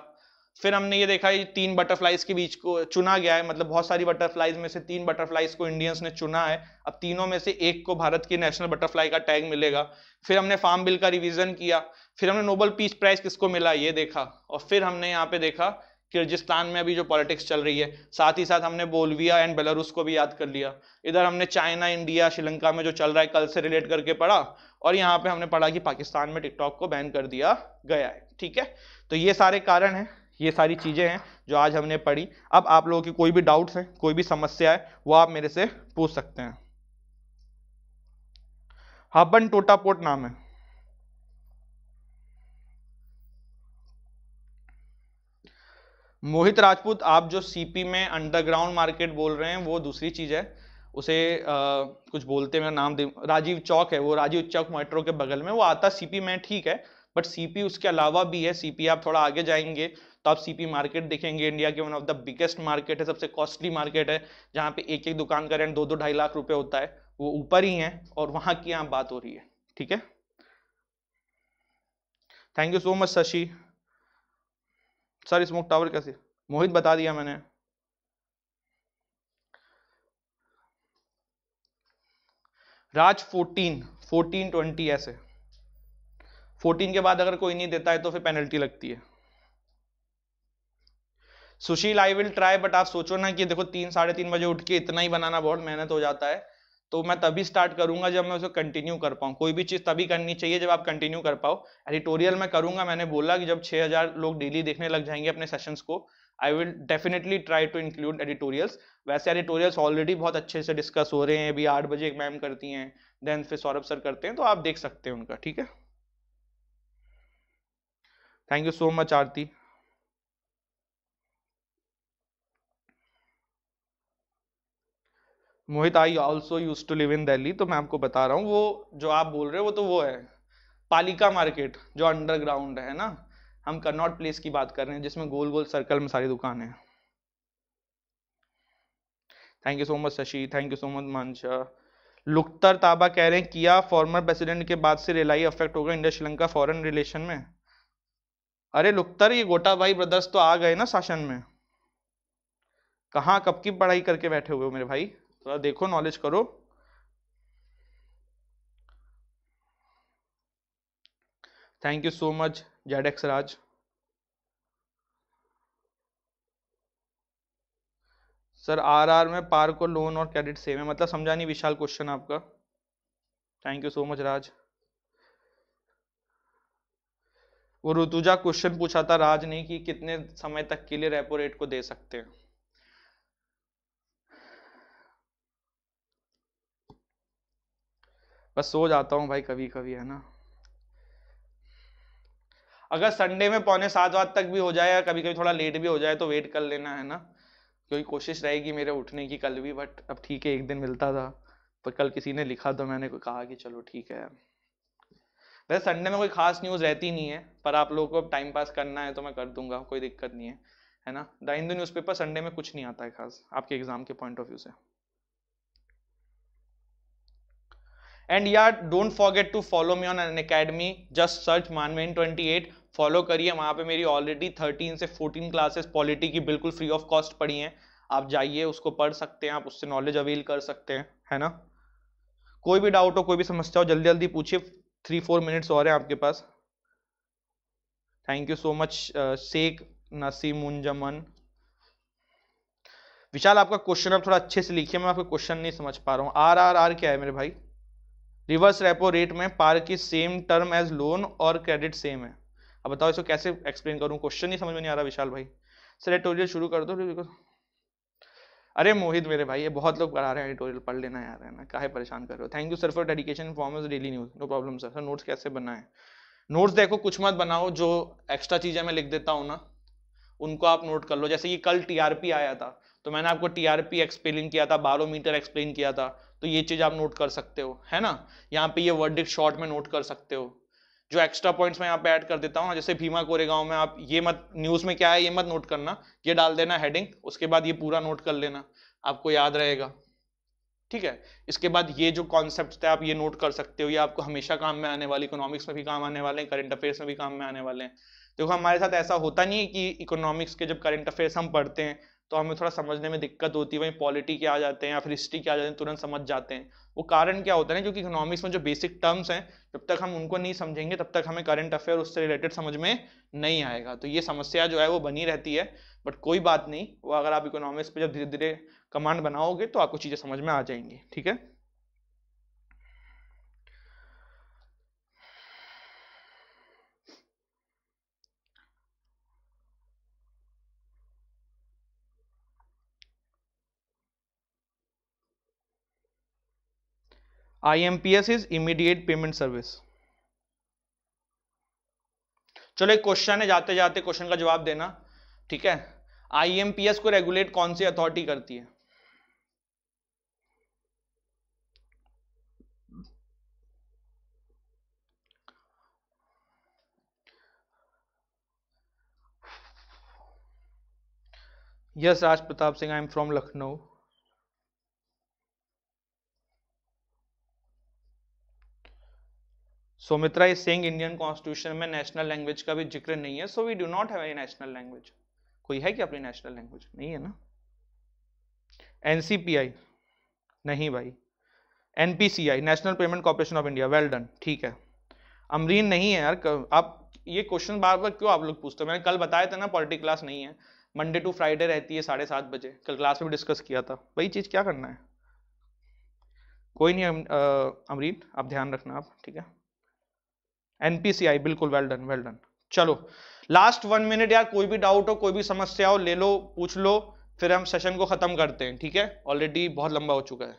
फिर हमने ये देखा ये तीन बटरफ्लाइज के बीच को चुना गया है मतलब बहुत सारी बटरफ्लाइज में से तीन बटरफ्लाइज को इंडियंस ने चुना है अब तीनों में से एक को भारत की नेशनल बटरफ्लाई का टैग मिलेगा फिर हमने फार्म बिल का रिवीजन किया फिर हमने नोबल पीस प्राइज किसको मिला ये देखा और फिर हमने यहाँ पे देखा किर्गिस्तान में अभी जो पॉलिटिक्स चल रही है साथ ही साथ हमने बोलविया एंड बेलारूस को भी याद कर लिया इधर हमने चाइना इंडिया श्रीलंका में जो चल रहा है कल से रिलेट करके पढ़ा और यहाँ पे हमने पढ़ा कि पाकिस्तान में टिकटॉक को बैन कर दिया गया है ठीक है तो ये सारे कारण हैं ये सारी चीज़ें हैं जो आज हमने पढ़ी अब आप लोगों की कोई भी डाउट्स है कोई भी समस्या है वो आप मेरे से पूछ सकते हैं हबन टोटा नाम है मोहित राजपूत आप जो सीपी में अंडरग्राउंड मार्केट बोल रहे हैं वो दूसरी चीज़ है उसे आ, कुछ बोलते मेरा नाम दे राजीव चौक है वो राजीव चौक मेट्रो के बगल में वो आता सीपी में ठीक है बट सीपी उसके अलावा भी है सीपी आप थोड़ा आगे जाएंगे तो आप सीपी मार्केट देखेंगे इंडिया के one of the biggest market है सबसे कॉस्टली मार्केट है जहाँ पे एक एक दुकान का रेंट दो दो ढाई लाख रुपए होता है वो ऊपर ही है और वहां की यहाँ बात हो रही है ठीक है thank you so much Shashi sir smoke tower कैसे मोहित बता दिया मैंने राज 14 14 20 ऐसे 14 के बाद अगर कोई नहीं देता है तो फिर पेनल्टी लगती है Sushil I will try but आप सोचो ना कि देखो तीन साढ़े तीन बजे उठ के इतना ही बनाना बहुत मेहनत हो जाता है तो मैं तभी स्टार्ट करूंगा जब मैं उसे कंटिन्यू कर पाऊँ कोई भी चीज़ तभी करनी चाहिए जब आप कंटिन्यू कर पाओ एडिटोरियल मैं करूंगा मैंने बोला कि जब 6000 लोग डेली देखने लग जाएंगे अपने सेशंस को I will definitely try to include editorials वैसे एडिटोरियल्स ऑलरेडी बहुत अच्छे से डिस्कस हो रहे हैं अभी आठ बजे एक मैम करती हैं देन फिर सौरभ सर करते हैं तो आप देख सकते हैं उनका ठीक है thank you so much Aarti Mohit I also use to live in Delhi तो मैं आपको बता रहा हूँ वो जो आप बोल रहे हो वो तो वो है पालिका मार्केट जो अंडरग्राउंड है ना हम कन्नौट प्लेस की बात कर रहे हैं जिसमें गोल गोल सर्कल में सारी दुकान है thank you so much Shashi thank you so much Mansha लुक्तर ताबा कह रहे हैं किया फॉर्मर प्रेसिडेंट के बाद से रिलाई अफेक्ट होगा इंडिया श्रीलंका फॉरेन रिलेशन में अरे लुक्तर ये गोटा भाई ब्रदर्स तो आ गए ना शासन में कहाँ कब की पढ़ाई करके बैठे हुए हो मेरे भाई थोड़ा देखो नॉलेज करो thank you so much Z X Raj sir R R में पार को लोन और क्रेडिट सेम है मतलब समझा नहीं विशाल क्वेश्चन आपका thank you so much Raj वो ऋतुजा क्वेश्चन पूछा था राज ने कि कितने समय तक के लिए रेपो रेट को दे सकते हैं बस सो जाता हूँ भाई कभी कभी है ना अगर संडे में पौने सात बज तक भी हो जाए या कभी कभी थोड़ा लेट भी हो जाए तो वेट कर लेना है ना क्योंकि कोशिश रहेगी मेरे उठने की कल भी बट अब ठीक है एक दिन मिलता था पर कल किसी ने लिखा तो मैंने कहा कि चलो ठीक है वैसे संडे में कोई खास न्यूज़ रहती नहीं है पर आप लोगों को अब टाइम पास करना है तो मैं कर दूंगा कोई दिक्कत नहीं है है ना द हिंदू न्यूज़पेपर संडे में कुछ नहीं आता है खास आपके एग्ज़ाम के पॉइंट ऑफ व्यू से एंड यार don't forget to follow me on Unacademy just search मानवेन ट्वेंटी एट फॉलो करिए वहाँ पे मेरी ऑलरेडी थर्टीन से फोर्टीन क्लासेस पॉलिटी की बिल्कुल फ्री ऑफ कॉस्ट पड़ी हैं आप जाइए उसको पढ़ सकते हैं आप उससे नॉलेज अवेल कर सकते हैं है ना कोई भी डाउट हो कोई भी समस्या हो जल्दी जल्दी पूछिए थ्री फोर मिनट्स और हैं आपके पास thank you so much Sheikh Naseem उनजमन विशाल आपका क्वेश्चन आप थोड़ा अच्छे से लिखिए मैं आपका क्वेश्चन नहीं समझ पा रहा हूँ आर आर आर क्या है मेरे भाई रिवर्स रेपो रेट में पार की सेम टर्म एज लोन और क्रेडिट सेम है अब बताओ इसको कैसे एक्सप्लेन करूं क्वेश्चन ही समझ में नहीं आ रहा विशाल भाई सर एडिटोरियल शुरू कर दो बिकॉज अरे मोहित मेरे भाई ये बहुत लोग पढ़ा रहे हैं एडिटोरियल पढ़ लेना यार है ना काहे परेशान कर रहे हो thank you sir for dedication form daily news no problem sir sir notes कैसे बनाए नोट्स देखो कुछ मत बनाओ जो एक्स्ट्रा चीजें मैं लिख देता हूँ ना उनको आप नोट कर लो जैसे कि कल टीआरपी आया था तो मैंने आपको टी आर पी एक्सप्लेन किया था बारोमीटर एक्सप्लेन किया था तो ये चीज आप नोट कर सकते हो है ना यहाँ पे ये वर्डिक शॉर्ट में नोट कर सकते हो जो एक्स्ट्रा पॉइंट्स मैं यहाँ पे ऐड कर देता हूँ जैसे भीमा कोरेगांव में आप ये मत न्यूज में क्या है ये मत नोट करना ये डाल देना हेडिंग उसके बाद ये पूरा नोट कर लेना आपको याद रहेगा ठीक है इसके बाद ये जो कॉन्सेप्ट है आप ये नोट कर सकते हो ये आपको हमेशा काम में आने वाले इकोनॉमिक्स में भी काम आने वाले हैं करंट अफेयर्स में भी काम में आने वाले हैं देखो हमारे साथ ऐसा होता नहीं है कि इकोनॉमिक्स के जब करंट अफेयर्स हम पढ़ते हैं तो हमें थोड़ा समझने में दिक्कत होती है वहीं पॉलिटी के आ जाते हैं या फिर हिस्ट्री के आ जाते हैं तुरंत समझ जाते हैं वो कारण क्या होता है क्योंकि इकोनॉमिक्स में जो बेसिक टर्म्स हैं जब तक हम उनको नहीं समझेंगे तब तक हमें करंट अफेयर उससे रिलेटेड समझ में नहीं आएगा तो ये समस्या जो है वो बनी रहती है बट कोई बात नहीं वो अगर आप इकोनॉमिक्स पर जब धीरे धीरे कमांड बनाओगे तो आपको चीज़ें समझ में आ जाएंगी ठीक है IMPS is immediate payment service चलो एक क्वेश्चन है जाते जाते क्वेश्चन का जवाब देना ठीक है आईएमपीएस को रेगुलेट कौन सी अथॉरिटी करती है yes Raj Pratap Singh I am from Lucknow Saumitra is saying Indian constitution में नेशनल लैंग्वेज का भी जिक्र नहीं है so we do not have a national language कोई है क्या अपनी नेशनल लैंग्वेज नहीं है ना एनसीपीआई नहीं भाई NPCI national payment corporation of India well done ठीक है अमरीन नहीं है यार आप ये क्वेश्चन बार बार क्यों आप लोग पूछते हो मैंने कल बताया था ना पॉलिटिक क्लास नहीं है मंडे टू फ्राइडे रहती है साढ़े सात बजे कल क्लास में भी डिस्कस किया था वही चीज़ क्या करना है कोई नहीं अमरीन आप ध्यान रखना आप ठीक है एनपीसीआई बिल्कुल वेल डन वेल डन चलो लास्ट वन मिनट यार कोई भी डाउट हो कोई भी समस्या हो ले लो पूछ लो फिर हम सेशन को खत्म करते हैं ठीक है ऑलरेडी बहुत लंबा हो चुका है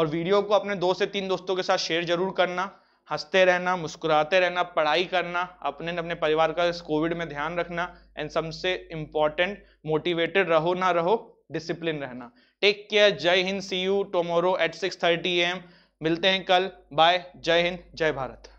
और वीडियो को अपने दो से तीन दोस्तों के साथ शेयर जरूर करना हंसते रहना मुस्कुराते रहना पढ़ाई करना अपने अपने परिवार का इस कोविड में ध्यान रखना एंड सबसे इंपॉर्टेंट मोटिवेटेड रहो ना रहो डिसिप्लिन रहना टेक केयर जय हिंद see you tomorrow at six thirty AM मिलते हैं कल बाय जय हिंद जय भारत